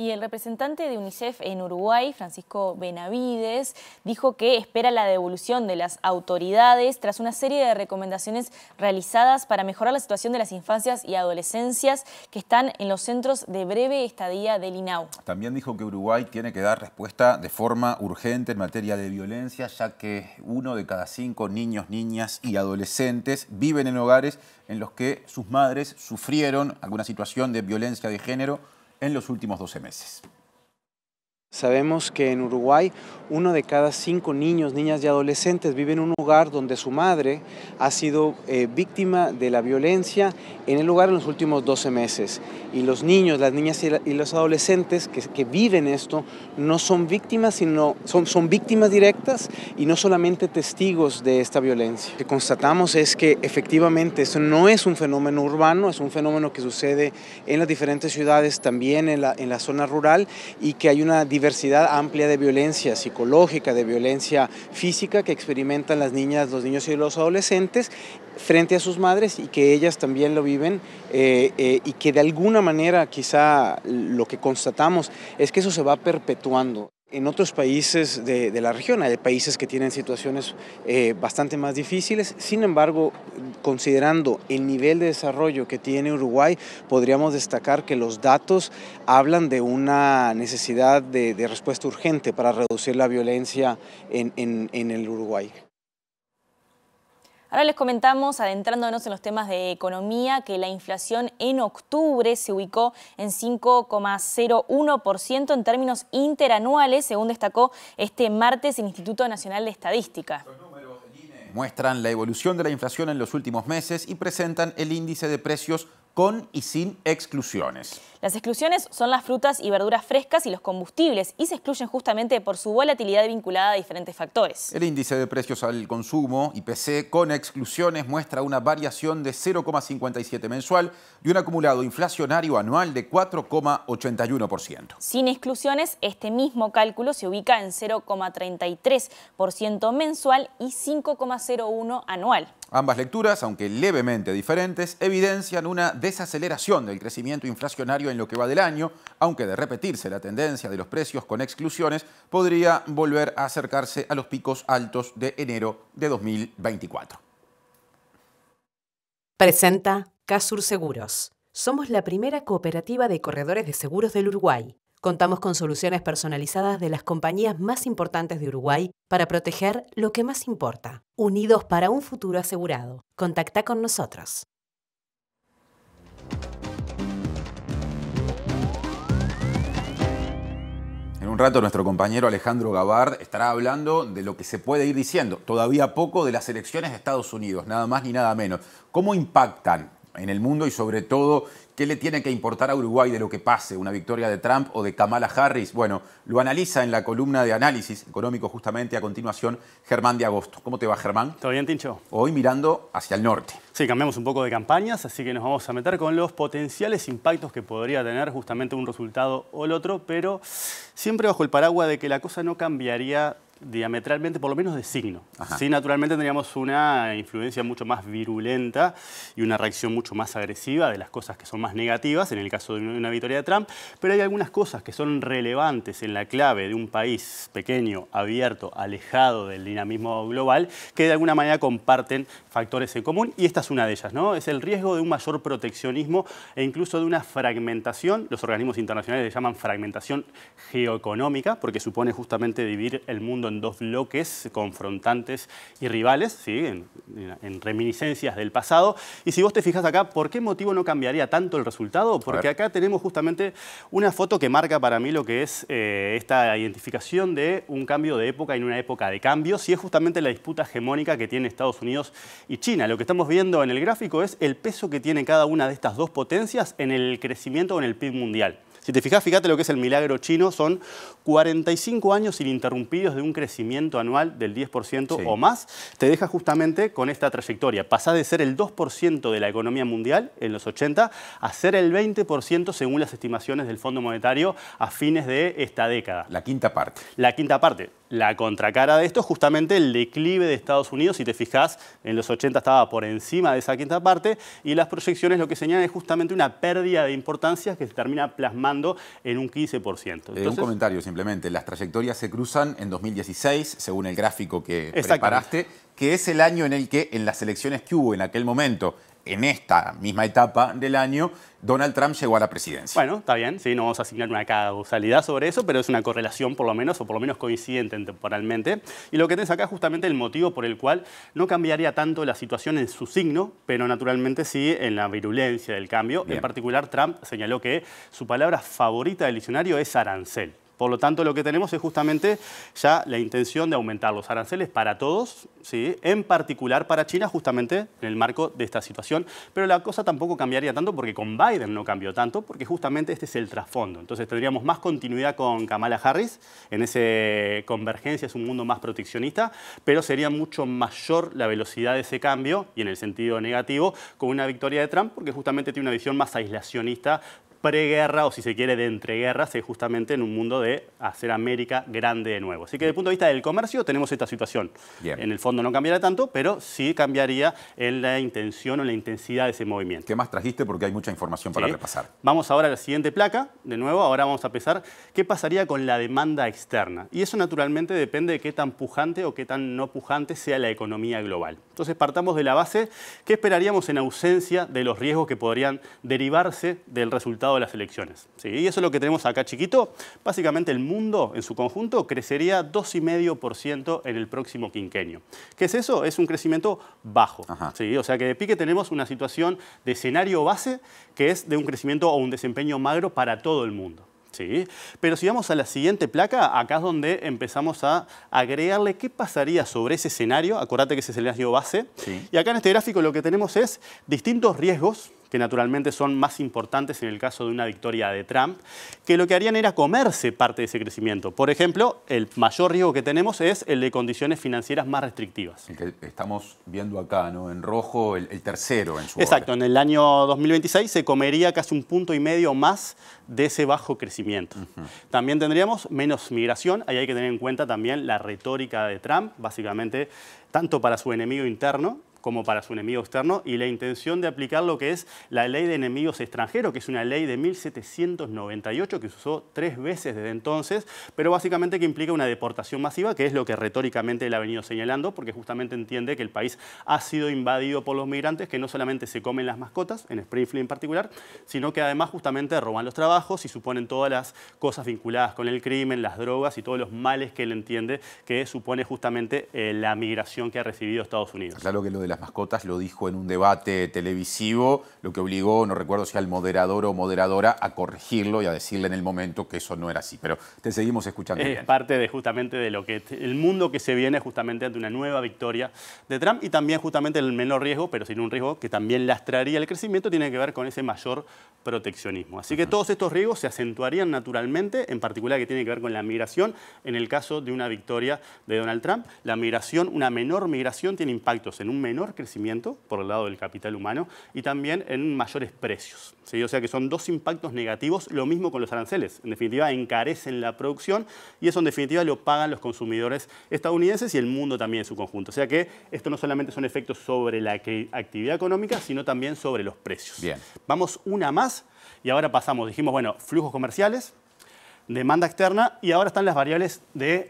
[SPEAKER 2] y el representante de UNICEF en Uruguay, Francisco Benavides, dijo que espera la devolución de las autoridades tras una serie de recomendaciones realizadas para mejorar la situación de las infancias y adolescencias que están en los centros de breve estadía del INAU.
[SPEAKER 1] También dijo que Uruguay tiene que dar respuesta de forma urgente en materia de violencia, ya que uno de cada cinco niños, niñas y adolescentes viven en hogares en los que sus madres sufrieron alguna situación de violencia de género en los últimos 12 meses.
[SPEAKER 6] Sabemos que en Uruguay uno de cada cinco niños, niñas y adolescentes vive en un lugar donde su madre ha sido eh, víctima de la violencia en el lugar en los últimos 12 meses. Y los niños, las niñas y, los adolescentes que, que, viven esto no son víctimas, sino son, son víctimas directas y no solamente testigos de esta violencia. Lo que constatamos es que efectivamente esto no es un fenómeno urbano, es un fenómeno que sucede en las diferentes ciudades, también en la, en la zona rural y que hay una diversidad amplia de violencia psicológica, de violencia física que experimentan las niñas, los niños y los adolescentes frente a sus madres y que ellas también lo viven eh, eh, y que de alguna manera quizá lo que constatamos es que eso se va perpetuando. En otros países de, la región hay países que tienen situaciones eh, bastante más difíciles, sin embargo, considerando el nivel de desarrollo que tiene Uruguay, podríamos destacar que los datos hablan de una necesidad de, respuesta urgente para reducir la violencia en el Uruguay.
[SPEAKER 2] Ahora les comentamos, adentrándonos en los temas de economía, que la inflación en octubre se ubicó en 5,01% en términos interanuales, según destacó este martes el Instituto Nacional de Estadística e
[SPEAKER 1] muestran la evolución de la inflación en los últimos meses y presentan el índice de precios con y sin exclusiones.
[SPEAKER 2] Las exclusiones son las frutas y verduras frescas y los combustibles y se excluyen justamente por su volatilidad vinculada a diferentes factores.
[SPEAKER 1] El índice de precios al consumo, IPC, con exclusiones muestra una variación de 0,57 mensual y un acumulado inflacionario anual de 4,81%.
[SPEAKER 2] Sin exclusiones, este mismo cálculo se ubica en 0,33% mensual y 5,01 anual.
[SPEAKER 1] Ambas lecturas, aunque levemente diferentes, evidencian una desaceleración del crecimiento inflacionario en lo que va del año, aunque de repetirse la tendencia de los precios con exclusiones, podría volver a acercarse a los picos altos de enero de 2024.
[SPEAKER 10] Presenta Casur Seguros. Somos la primera cooperativa de corredores de seguros del Uruguay. Contamos con soluciones personalizadas de las compañías más importantes de Uruguay para proteger lo que más importa. Unidos para un futuro asegurado. Contacta con nosotros.
[SPEAKER 1] rato nuestro compañero Alejandro Gabard estará hablando de lo que se puede ir diciendo, todavía poco de las elecciones de Estados Unidos, nada más ni nada menos. ¿Cómo impactan en el mundo y sobre todo ¿Qué le tiene que importar a Uruguay de lo que pase? ¿Una victoria de Trump o de Kamala Harris? Bueno, lo analiza en la columna de análisis económico justamente a continuación Germán de Agosto. ¿Cómo te va Germán? ¿Todo bien, Tincho? Hoy mirando hacia el norte.
[SPEAKER 12] Sí, cambiamos un poco de campañas, así que nos vamos a meter con los potenciales impactos que podría tener justamente un resultado o el otro, pero siempre bajo el paraguas de que la cosa no cambiaría diametralmente, por lo menos de signo. así naturalmente tendríamos una influencia mucho más virulenta y una reacción mucho más agresiva de las cosas que son más negativas, en el caso de una victoria de Trump, pero hay algunas cosas que son relevantes en la clave de un país pequeño, abierto, alejado del dinamismo global, que de alguna manera comparten factores en común, y esta es una de ellas, ¿no? Es el riesgo de un mayor proteccionismo e incluso de una fragmentación, los organismos internacionales le llaman fragmentación geoeconómica, porque supone justamente dividir el mundo en dos bloques confrontantes y rivales, en, reminiscencias del pasado. Y si vos te fijas acá, ¿por qué motivo no cambiaría tanto el resultado? Porque acá tenemos justamente una foto que marca para mí lo que es eh, esta identificación de un cambio de época en una época de cambios y es justamente la disputa hegemónica que tiene Estados Unidos y China. Lo que estamos viendo en el gráfico es el peso que tiene cada una de estas dos potencias en el crecimiento o en el PIB mundial. Si te fijas, fíjate lo que es el milagro chino, son 45 años ininterrumpidos de un crecimiento anual del 10% o más, te deja justamente con esta trayectoria. Pasá de ser el 2% de la economía mundial en los 80 a ser el 20% según las estimaciones del Fondo Monetario a fines de esta década. La quinta parte. La quinta parte la contracara de esto es justamente el declive de Estados Unidos. Si te fijas, en los 80 estaba por encima de esa quinta parte y las proyecciones lo que señalan es justamente una pérdida de importancia que se termina plasmando en un 15%. Eh, un comentario simplemente. Las trayectorias
[SPEAKER 1] se cruzan en 2016, según el gráfico que preparaste que es el año en el que en las elecciones que hubo en aquel momento, en esta misma etapa del año, Donald Trump llegó a la presidencia.
[SPEAKER 12] Bueno, está bien, sí, no vamos a asignar una causalidad sobre eso, pero es una correlación por lo menos, o por lo menos coincidente temporalmente. Y lo que tenés acá es justamente el motivo por el cual no cambiaría tanto la situación en su signo, pero naturalmente sí en la virulencia del cambio. En particular, Trump señaló que su palabra favorita del diccionario es arancel. Por lo tanto, lo que tenemos es justamente ya la intención de aumentar los aranceles para todos, ¿sí? en particular para China, justamente en el marco de esta situación. Pero la cosa tampoco cambiaría tanto porque con Biden no cambió tanto, porque justamente este es el trasfondo. Entonces tendríamos más continuidad con Kamala Harris, en esa convergencia es un mundo más proteccionista, pero sería mucho mayor la velocidad de ese cambio, y en el sentido negativo, con una victoria de Trump, porque justamente tiene una visión más aislacionista preguerra o si se quiere de entreguerras es justamente en un mundo de hacer América grande de nuevo. Así que desde el punto de vista del comercio tenemos esta situación. En el fondo no cambiará tanto, pero sí cambiaría en la intención o la intensidad de ese movimiento. ¿Qué más trajiste? Porque hay mucha información para repasar. Vamos ahora a la siguiente placa, de nuevo, ahora vamos a pensar qué pasaría con la demanda externa. Y eso naturalmente depende de qué tan pujante o qué tan no pujante sea la economía global. Entonces partamos de la base, ¿qué esperaríamos en ausencia de los riesgos que podrían derivarse del resultado de las elecciones. Y eso es lo que tenemos acá chiquito. Básicamente el mundo en su conjunto crecería 2,5% en el próximo quinquenio. ¿Qué es eso? Es un crecimiento bajo. O sea que de pique tenemos una situación de escenario base que es de un crecimiento o un desempeño magro para todo el mundo. ¿sí? Pero si vamos a la siguiente placa, acá es donde empezamos a agregarle qué pasaría sobre ese escenario, acordate que ese es el escenario base, y acá en este gráfico lo que tenemos es distintos riesgos que naturalmente son más importantes en el caso de una victoria de Trump, que lo que harían era comerse parte de ese crecimiento. Por ejemplo, el mayor riesgo que tenemos es el de condiciones financieras más restrictivas. El que estamos viendo acá, ¿no? En rojo, el, tercero en su Exacto, en el año 2026 se comería casi un punto y medio más de ese bajo crecimiento. También tendríamos menos migración, ahí hay que tener en cuenta también la retórica de Trump, básicamente tanto para su enemigo interno como para su enemigo externo, y la intención de aplicar lo que es la ley de enemigos extranjeros, que es una ley de 1798 que se usó tres veces desde entonces, pero básicamente que implica una deportación masiva, que es lo que retóricamente él ha venido señalando, porque justamente entiende que el país ha sido invadido por los migrantes, que no solamente se comen las mascotas, en Springfield en particular, sino que además justamente roban los trabajos y suponen todas las cosas vinculadas con el crimen, las drogas y todos los males que él entiende que supone justamente eh, la migración que ha recibido Estados Unidos. Claro que lo
[SPEAKER 1] las mascotas lo dijo en un debate televisivo, lo que obligó, no recuerdo si al moderador o moderadora, a corregirlo y a decirle en el momento que eso no era así. Pero te seguimos escuchando. Es bien.
[SPEAKER 12] parte de justamente de lo que el mundo que se viene justamente ante una nueva victoria de Trump y también justamente el menor riesgo, pero sin un riesgo que también lastraría el crecimiento, tiene que ver con ese mayor proteccionismo. Así que todos estos riesgos se acentuarían naturalmente, en particular que tiene que ver con la migración, en el caso de una victoria de Donald Trump. La migración, una menor migración, tiene impactos en un menor crecimiento por el lado del capital humano y también en mayores precios. O sea que son dos impactos negativos, lo mismo con los aranceles. En definitiva, encarecen la producción y eso en definitiva lo pagan los consumidores estadounidenses y el mundo también en su conjunto. O sea que esto no solamente son efectos sobre la actividad económica, sino también sobre los precios. Bien. Vamos una más y ahora pasamos, dijimos, bueno, flujos comerciales, demanda externa y ahora están las variables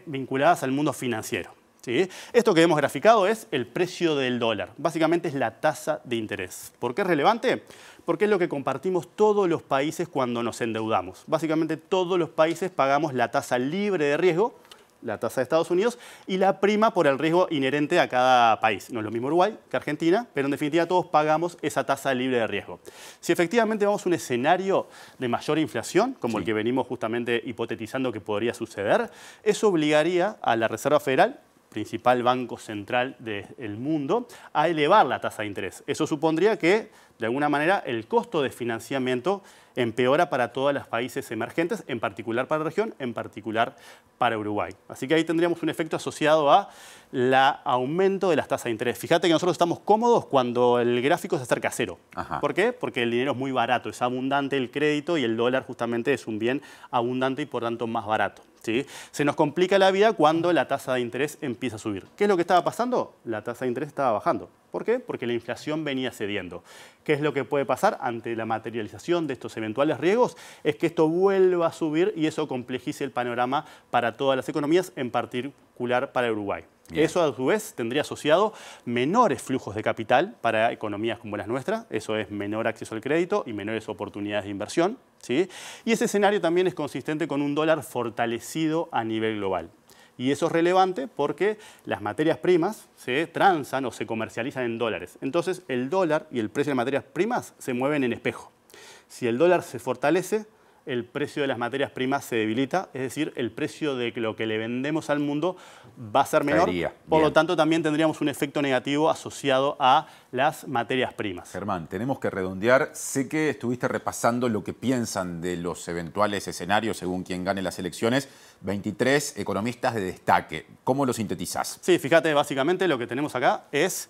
[SPEAKER 12] vinculadas al mundo financiero. ¿Sí? Esto que hemos graficado es el precio del dólar. Básicamente es la tasa de interés. ¿Por qué es relevante? Porque es lo que compartimos todos los países cuando nos endeudamos. Básicamente todos los países pagamos la tasa libre de riesgo, la tasa de Estados Unidos, y la prima por el riesgo inherente a cada país. No es lo mismo Uruguay que Argentina, pero en definitiva todos pagamos esa tasa libre de riesgo. Si efectivamente vamos a un escenario de mayor inflación, como el que venimos justamente hipotetizando que podría suceder, eso obligaría a la Reserva Federal principal banco central del mundo, a elevar la tasa de interés. Eso supondría que, de alguna manera, el costo de financiamiento empeora para todos los países emergentes, en particular para la región, en particular para Uruguay. Así que ahí tendríamos un efecto asociado a la aumento de las tasas de interés. Fíjate que nosotros estamos cómodos cuando el gráfico se acerca a cero. ¿Por qué? Porque el dinero es muy barato, es abundante el crédito y el dólar justamente es un bien abundante y por tanto más barato. Se nos complica la vida cuando la tasa de interés empieza a subir. ¿Qué es lo que estaba pasando? La tasa de interés estaba bajando. ¿Por qué? Porque la inflación venía cediendo. ¿Qué es lo que puede pasar ante la materialización de estos eventuales riesgos? Es que esto vuelva a subir y eso complejice el panorama para todas las economías, en particular para Uruguay. Eso a su vez tendría asociado menores flujos de capital para economías como las nuestras, eso es menor acceso al crédito y menores oportunidades de inversión. ¿sí? Y ese escenario también es consistente con un dólar fortalecido a nivel global. Y eso es relevante porque las materias primas se transan o se comercializan en dólares. Entonces el dólar y el precio de materias primas se mueven en espejo. Si el dólar se fortalece, el precio de las materias primas se debilita, es decir, el precio de lo que le vendemos al mundo va a ser menor. Por lo tanto, también tendríamos un efecto negativo asociado a las materias primas. Germán, tenemos que redondear. Sé que estuviste repasando lo
[SPEAKER 1] que piensan de los eventuales escenarios según quien gane las elecciones. 23 economistas de destaque. ¿Cómo lo sintetizás?
[SPEAKER 12] Sí, fíjate, básicamente lo que tenemos acá es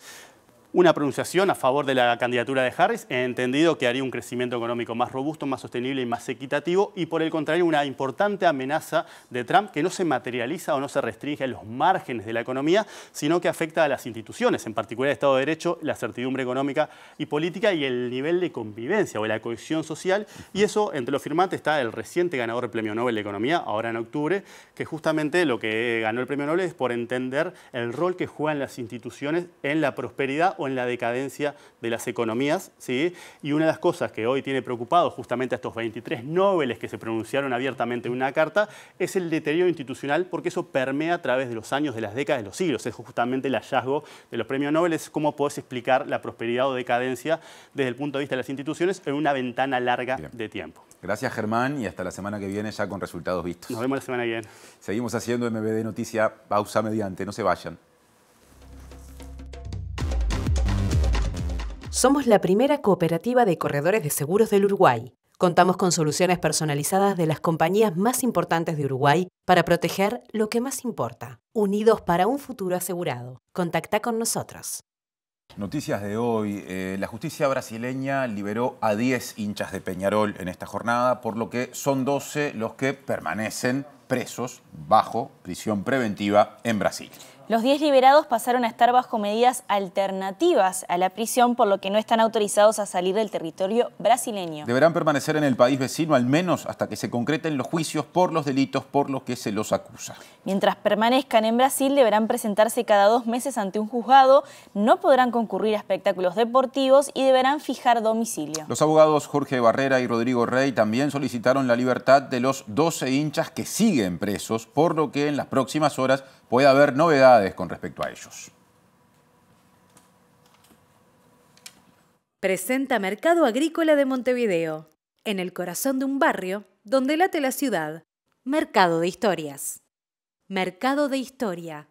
[SPEAKER 12] una pronunciación a favor de la candidatura de Harris, He entendido que haría un crecimiento económico más robusto, más sostenible y más equitativo, y por el contrario una importante amenaza de Trump que no se materializa o no se restringe a los márgenes de la economía, sino que afecta a las instituciones, en particular el Estado de Derecho, la certidumbre económica y política y el nivel de convivencia o la cohesión social. Y eso, entre los firmantes, está el reciente ganador del Premio Nobel de Economía, ahora en octubre, que justamente lo que ganó el Premio Nobel es por entender el rol que juegan las instituciones en la prosperidad o en la decadencia de las economías. ¿sí? Y una de las cosas que hoy tiene preocupado justamente a estos 23 nobles que se pronunciaron abiertamente en una carta es el deterioro institucional porque eso permea a través de los años, de las décadas, de los siglos. Es justamente el hallazgo de los premios Nobel, es cómo podés explicar la prosperidad o decadencia desde el punto de vista de las instituciones en una ventana larga de tiempo.
[SPEAKER 1] Gracias Germán y hasta la semana que viene ya con resultados vistos. Nos vemos la semana que viene. Seguimos haciendo MBD Noticia, pausa mediante, no se vayan.
[SPEAKER 10] Somos la primera cooperativa de corredores de seguros del Uruguay. Contamos con soluciones personalizadas de las compañías más importantes de Uruguay para proteger lo que más importa. Unidos para un futuro asegurado. Contacta con nosotros.
[SPEAKER 1] Noticias de hoy. Eh, la justicia brasileña liberó a 10 hinchas de Peñarol en esta jornada, por lo que son 12 los que permanecen presos bajo prisión preventiva en Brasil.
[SPEAKER 2] Los 10 liberados pasaron a estar bajo medidas alternativas a la prisión, por lo que no están autorizados a salir del territorio brasileño.
[SPEAKER 1] Deberán permanecer en el país vecino al menos hasta que se concreten los juicios por los delitos por los que se los acusa.
[SPEAKER 2] Mientras permanezcan en Brasil, deberán presentarse cada dos meses ante un juzgado, no podrán concurrir a espectáculos deportivos y deberán fijar domicilio.
[SPEAKER 1] Los abogados Jorge Barrera y Rodrigo Rey también solicitaron la libertad de los 12 hinchas que siguen presos, por lo que en las próximas horas puede haber novedades con respecto a ellos.
[SPEAKER 10] Presenta Mercado Agrícola de Montevideo, en el corazón de un barrio donde late la ciudad. Mercado de Historias. Mercado de Historia.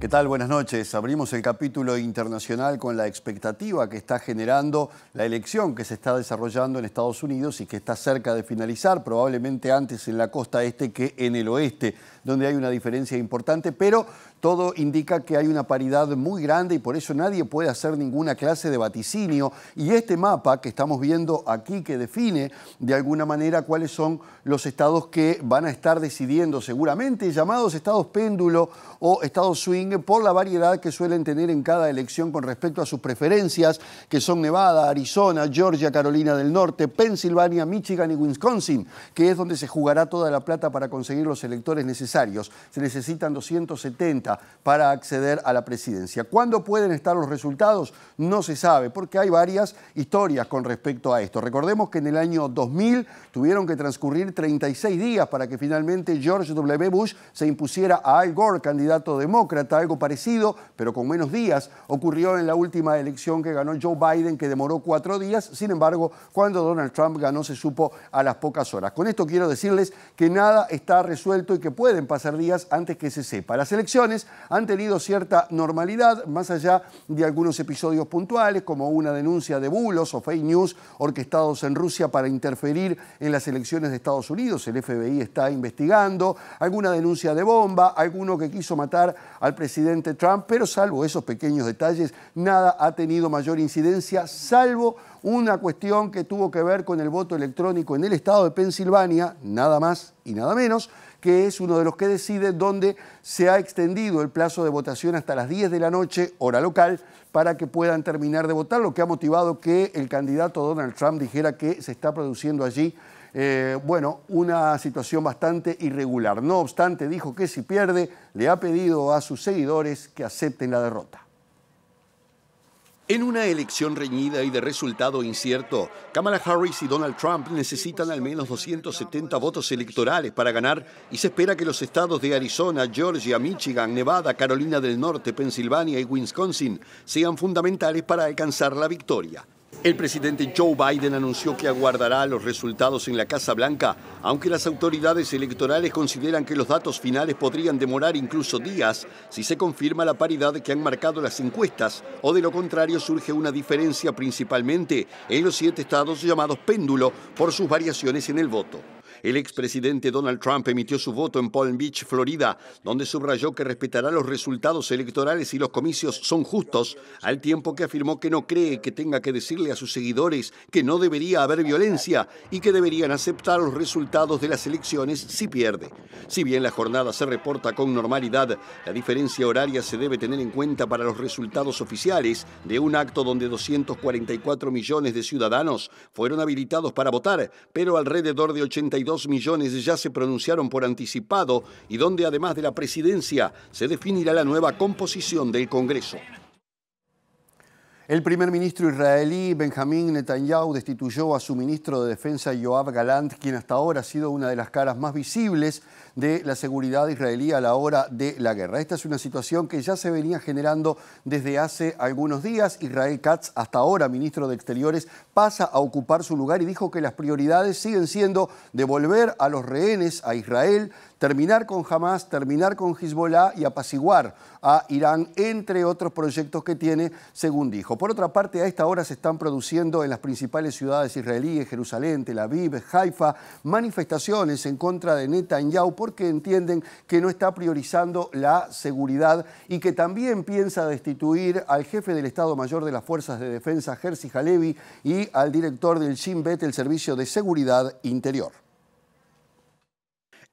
[SPEAKER 9] ¿Qué tal? Buenas noches. Abrimos el capítulo internacional con la expectativa que está generando la elección que se está desarrollando en Estados Unidos y que está cerca de finalizar, probablemente antes en la costa este que en el oeste, donde hay una diferencia importante, pero todo indica que hay una paridad muy grande y por eso nadie puede hacer ninguna clase de vaticinio. Y este mapa que estamos viendo aquí, que define de alguna manera cuáles son los estados que van a estar decidiendo seguramente, llamados estados péndulo o estados swing, por la variedad que suelen tener en cada elección con respecto a sus preferencias, que son Nevada, Arizona, Georgia, Carolina del Norte, Pensilvania, Michigan y Wisconsin, que es donde se jugará toda la plata para conseguir los electores necesarios. Se necesitan 270 para acceder a la presidencia. ¿Cuándo pueden estar los resultados? No se sabe, porque hay varias historias con respecto a esto. Recordemos que en el año 2000 tuvieron que transcurrir 36 días para que finalmente George W. Bush se impusiera a Al Gore, candidato demócrata, algo parecido, pero con menos días. Ocurrió en la última elección que ganó Joe Biden, que demoró cuatro días. Sin embargo, cuando Donald Trump ganó, se supo a las pocas horas. Con esto quiero decirles que nada está resuelto y que pueden pasar días antes que se sepa. Las elecciones han tenido cierta normalidad, más allá de algunos episodios puntuales, como una denuncia de bulos o fake news orquestados en Rusia para interferir en las elecciones de Estados Unidos. El FBI está investigando alguna denuncia de bomba, alguno que quiso matar al presidente Trump, pero salvo esos pequeños detalles, nada ha tenido mayor incidencia, salvo una cuestión que tuvo que ver con el voto electrónico en el estado de Pensilvania, nada más y nada menos que es uno de los que decide dónde se ha extendido el plazo de votación hasta las 10 de la noche, hora local, para que puedan terminar de votar, lo que ha motivado que el candidato Donald Trump dijera que se está produciendo allí eh, bueno, una situación bastante irregular. No obstante, dijo que si pierde, le ha pedido a sus seguidores que acepten la derrota. En una elección reñida y de resultado incierto, Kamala Harris y Donald Trump necesitan al menos 270 votos electorales para ganar y se espera que los estados de Arizona, Georgia, Michigan, Nevada, Carolina del Norte, Pensilvania y Wisconsin sean fundamentales para alcanzar la victoria. El presidente Joe Biden anunció que aguardará los resultados en la Casa Blanca, aunque las autoridades electorales consideran que los datos finales podrían demorar incluso días si se confirma la paridad que han marcado las encuestas o de lo contrario surge una diferencia principalmente en los siete estados llamados péndulo por sus variaciones en el voto el expresidente Donald Trump emitió su voto en Palm Beach, Florida, donde subrayó que respetará los resultados electorales y los comicios son justos, al tiempo que afirmó que no cree que tenga que decirle a sus seguidores que no debería haber violencia y que deberían aceptar los resultados de las elecciones si pierde. Si bien la jornada se reporta con normalidad, la diferencia horaria se debe tener en cuenta para los resultados oficiales de un acto donde 244 millones de ciudadanos fueron habilitados para votar, pero alrededor de 82 2 millones ya se pronunciaron por anticipado y donde además de la presidencia se definirá la nueva composición del Congreso. El primer ministro israelí Benjamín Netanyahu destituyó a su ministro de Defensa Yoav Galant, quien hasta ahora ha sido una de las caras más visibles de la seguridad israelí a la hora de la guerra. Esta es una situación que ya se venía generando desde hace algunos días. Israel Katz, hasta ahora ministro de Exteriores, pasa a ocupar su lugar y dijo que las prioridades siguen siendo devolver a los rehenes a Israel, terminar con Hamas, terminar con Hezbollah y apaciguar a Irán, entre otros proyectos que tiene, según dijo. Por otra parte, a esta hora se están produciendo en las principales ciudades israelíes, Jerusalén, Tel Aviv, Haifa, manifestaciones en contra de Netanyahu porque entienden que no está priorizando la seguridad y que también piensa destituir al jefe del Estado Mayor de las Fuerzas de Defensa, Jerzy Halevi, y al director del Shin Bet, el Servicio de Seguridad Interior.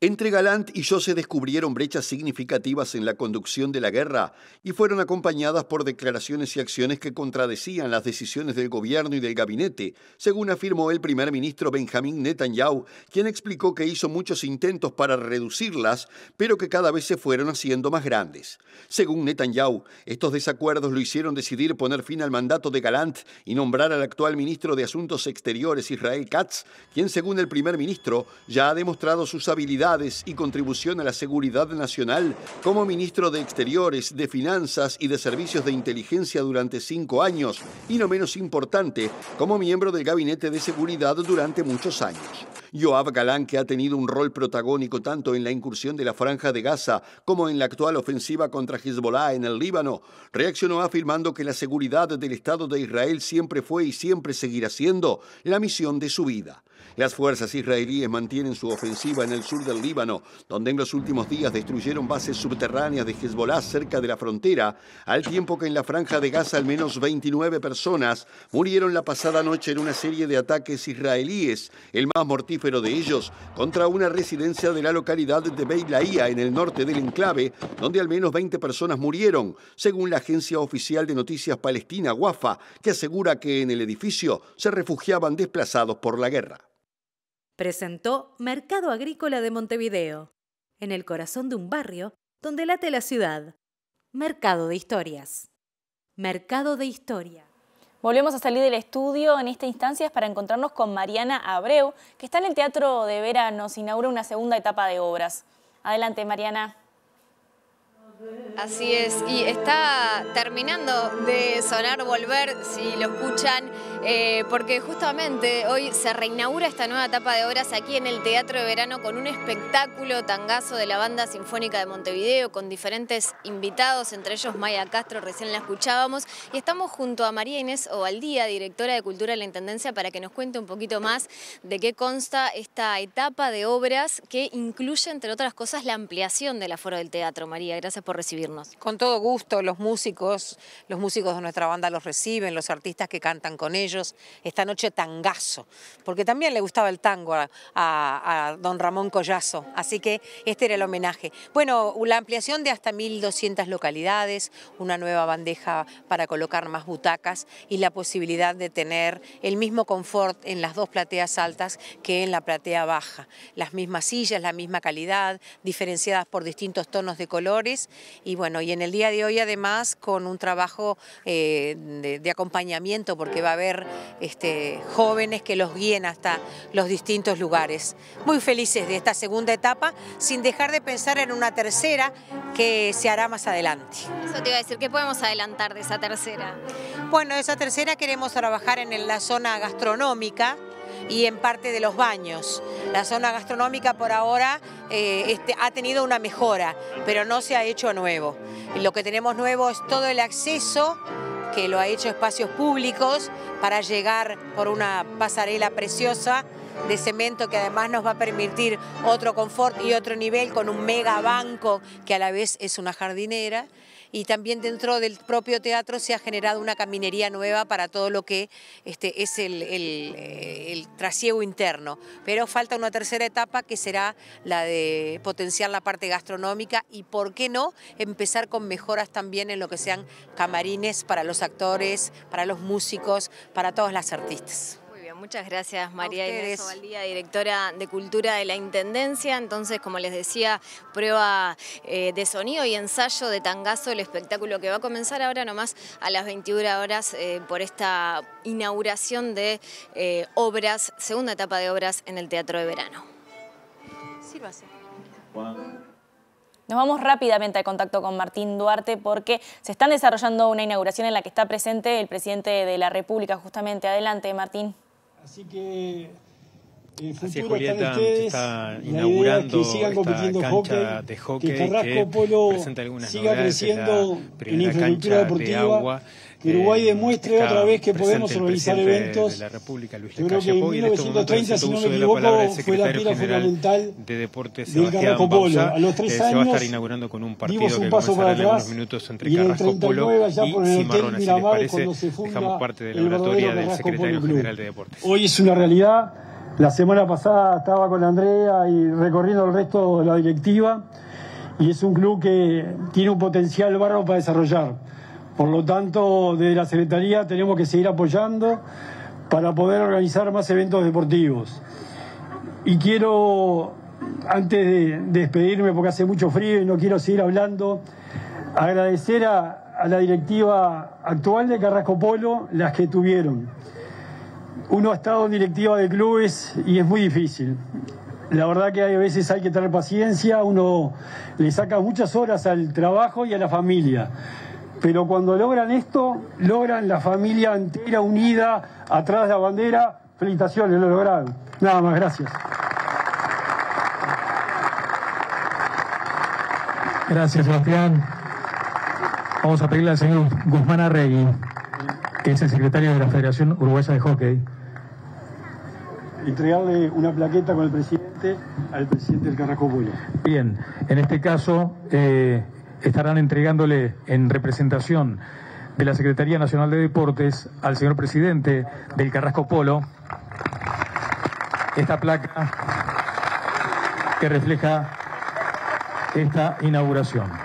[SPEAKER 9] Entre Galant y yo se descubrieron brechas significativas en la conducción de la guerra y fueron acompañadas por declaraciones y acciones que contradecían las decisiones del gobierno y del gabinete, según afirmó el primer ministro Benjamín Netanyahu, quien explicó que hizo muchos intentos para reducirlas, pero que cada vez se fueron haciendo más grandes. Según Netanyahu, estos desacuerdos lo hicieron decidir poner fin al mandato de Galant y nombrar al actual ministro de Asuntos Exteriores Israel Katz, quien según el primer ministro ya ha demostrado sus habilidades y contribución a la seguridad nacional como ministro de Exteriores, de Finanzas y de Servicios de Inteligencia durante cinco años y no menos importante, como miembro del Gabinete de Seguridad durante muchos años. Yoav Galán, que ha tenido un rol protagónico tanto en la incursión de la Franja de Gaza como en la actual ofensiva contra Hezbollah en el Líbano, reaccionó afirmando que la seguridad del Estado de Israel siempre fue y siempre seguirá siendo la misión de su vida. Las fuerzas israelíes mantienen su ofensiva en el sur del Líbano, donde en los últimos días destruyeron bases subterráneas de Hezbollah cerca de la frontera, al tiempo que en la franja de Gaza al menos 29 personas murieron la pasada noche en una serie de ataques israelíes, el más mortífero pero de ellos contra una residencia de la localidad de Beilaía, en el norte del enclave, donde al menos 20 personas murieron, según la agencia oficial de noticias palestina WAFA, que asegura que en el edificio se refugiaban desplazados por la guerra.
[SPEAKER 10] Presentó Mercado Agrícola de Montevideo, en el corazón de un
[SPEAKER 2] barrio donde late la ciudad. Mercado de Historias. Mercado de Historias. Volvemos a salir del estudio en esta instancia para encontrarnos con Mariana Abreu, que está en el Teatro de Vera, nos inaugura una segunda etapa de obras. Adelante, Mariana.
[SPEAKER 15] Así es, y está terminando de sonar Volver, si lo escuchan, eh, porque justamente hoy se reinaugura esta nueva etapa de obras aquí en el Teatro de Verano con un espectáculo tangazo de la Banda Sinfónica de Montevideo, con diferentes invitados, entre ellos Maya Castro, recién la escuchábamos, y estamos junto a María Inés Ovaldía, directora de Cultura de la Intendencia, para que nos cuente un poquito más de qué consta esta etapa de obras que incluye, entre otras cosas, la ampliación del aforo del teatro. María, gracias por por recibirnos. Con todo gusto, los músicos, los músicos de nuestra
[SPEAKER 19] banda los reciben, los artistas que cantan con ellos. Esta noche tangazo, porque también le gustaba el tango a, don Ramón Collazo, así que este era el homenaje. Bueno, la ampliación de hasta 1.200 localidades, una nueva bandeja para colocar más butacas y la posibilidad de tener el mismo confort en las dos plateas altas que en la platea baja. Las mismas sillas, la misma calidad, diferenciadas por distintos tonos de colores y bueno, y en el día de hoy además con un trabajo eh, de, acompañamiento, porque va a haber este, jóvenes que los guíen hasta los distintos lugares. Muy felices de esta segunda etapa, sin dejar de pensar en una tercera que se hará más adelante.
[SPEAKER 15] Eso te iba a decir, ¿qué podemos adelantar de esa tercera?
[SPEAKER 19] Bueno, de esa tercera queremos trabajar en la zona gastronómica, y en parte de los baños. La zona gastronómica por ahora eh, este, ha tenido una mejora, pero no se ha hecho nuevo. Lo que tenemos nuevo es todo el acceso que lo ha hecho espacios públicos para llegar por una pasarela preciosa de cemento que además nos va a permitir otro confort y otro nivel con un mega banco que a la vez es una jardinera y también dentro del propio teatro se ha generado una caminería nueva para todo lo que este, es el, eh, el trasiego interno. Pero falta una tercera etapa que será la de potenciar la parte gastronómica y, ¿por qué no?, empezar con mejoras también en lo que sean camarines para los actores, para los músicos, para todas las artistas
[SPEAKER 15] muchas gracias María Inés directora de Cultura de la Intendencia. Entonces, como les decía, prueba eh, de sonido y ensayo de tangazo, el espectáculo que va a comenzar ahora nomás a las 21 horas eh, por esta inauguración de eh, obras, segunda etapa de obras en el Teatro de Verano.
[SPEAKER 19] Sírvase.
[SPEAKER 2] Nos vamos rápidamente al contacto con Martín Duarte porque se están desarrollando una inauguración en la que está presente el presidente de la República, justamente. Adelante, Martín.
[SPEAKER 3] Así que el eh, futuro Así es, Julieta, está, está inaugurando es que sigan compitiendo cancha hockey, de hockey que, Carrasco que Polo siga creciendo en infraestructura deportiva. De agua que Uruguay eh, demuestre otra vez que podemos organizar eventos. De República, Luis Yo creo que en 1930, este si no me equivoco, la fue la pila fundamental de Deportes, del Carrasco Polo. A los tres eh, años, se va a estar inaugurando con un partido dimos un paso para atrás. Minutos entre y en el 39, allá por el Hotel Miramar, parte de la oratoria del secretario general de Deportes. Hoy es una realidad. La semana pasada estaba con Andrea y recorriendo el resto de la directiva y es un club que tiene un potencial barro para desarrollar. Por lo tanto, desde la Secretaría tenemos que seguir apoyando para poder organizar más eventos deportivos. Y quiero, antes de despedirme, porque hace mucho frío y no quiero seguir hablando, agradecer a, la directiva actual de Carrasco Polo las que tuvieron. Uno ha estado en directiva de clubes y es muy difícil. La verdad que a veces hay que tener paciencia, uno le saca muchas horas al trabajo y a la familia pero cuando logran esto, logran la familia entera unida atrás de la bandera. Felicitaciones, lo lograron. Nada más, gracias. Gracias, Sebastián. Vamos a pedirle al señor Guzmán Arregui, que es el secretario de la Federación Uruguaya de Hockey. Entregarle una plaqueta con el presidente al presidente del Carrasco Bien, en este caso, eh, estarán entregándole en representación de la Secretaría Nacional de Deportes al señor presidente del Carrasco Polo esta placa que refleja esta inauguración.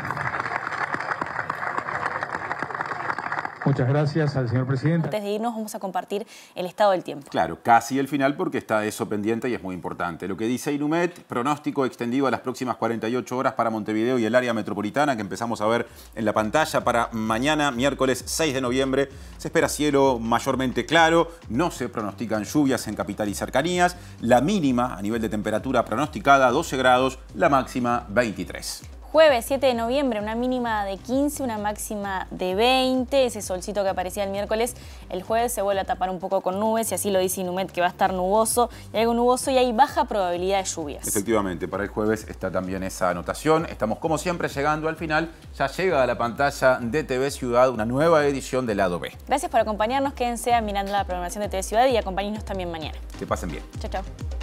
[SPEAKER 3] Muchas gracias al señor presidente.
[SPEAKER 2] Antes de irnos vamos a compartir el estado del tiempo.
[SPEAKER 1] Claro, casi el final porque está eso pendiente y es muy importante. Lo que dice Inumet, pronóstico extendido a las próximas 48 horas para Montevideo y el área metropolitana que empezamos a ver en la pantalla para mañana, miércoles 6 de noviembre. Se espera cielo mayormente claro, no se pronostican lluvias en capital y cercanías. La mínima a nivel de temperatura pronosticada 12 grados, la máxima 23.
[SPEAKER 2] Jueves 7 de noviembre, una mínima de 15, una máxima de 20. Ese solcito que aparecía el miércoles, el jueves se vuelve a tapar un poco con nubes, y así lo dice Inumet, que va a estar nuboso. Y algo nuboso y hay baja probabilidad de lluvias.
[SPEAKER 1] Efectivamente, para el jueves está también esa anotación. Estamos, como siempre, llegando al final. Ya llega a la pantalla de TV Ciudad una nueva edición del lado B.
[SPEAKER 2] Gracias por acompañarnos. Quédense mirando la programación de TV Ciudad y acompáñenos también mañana. Que pasen bien. Chao, chao.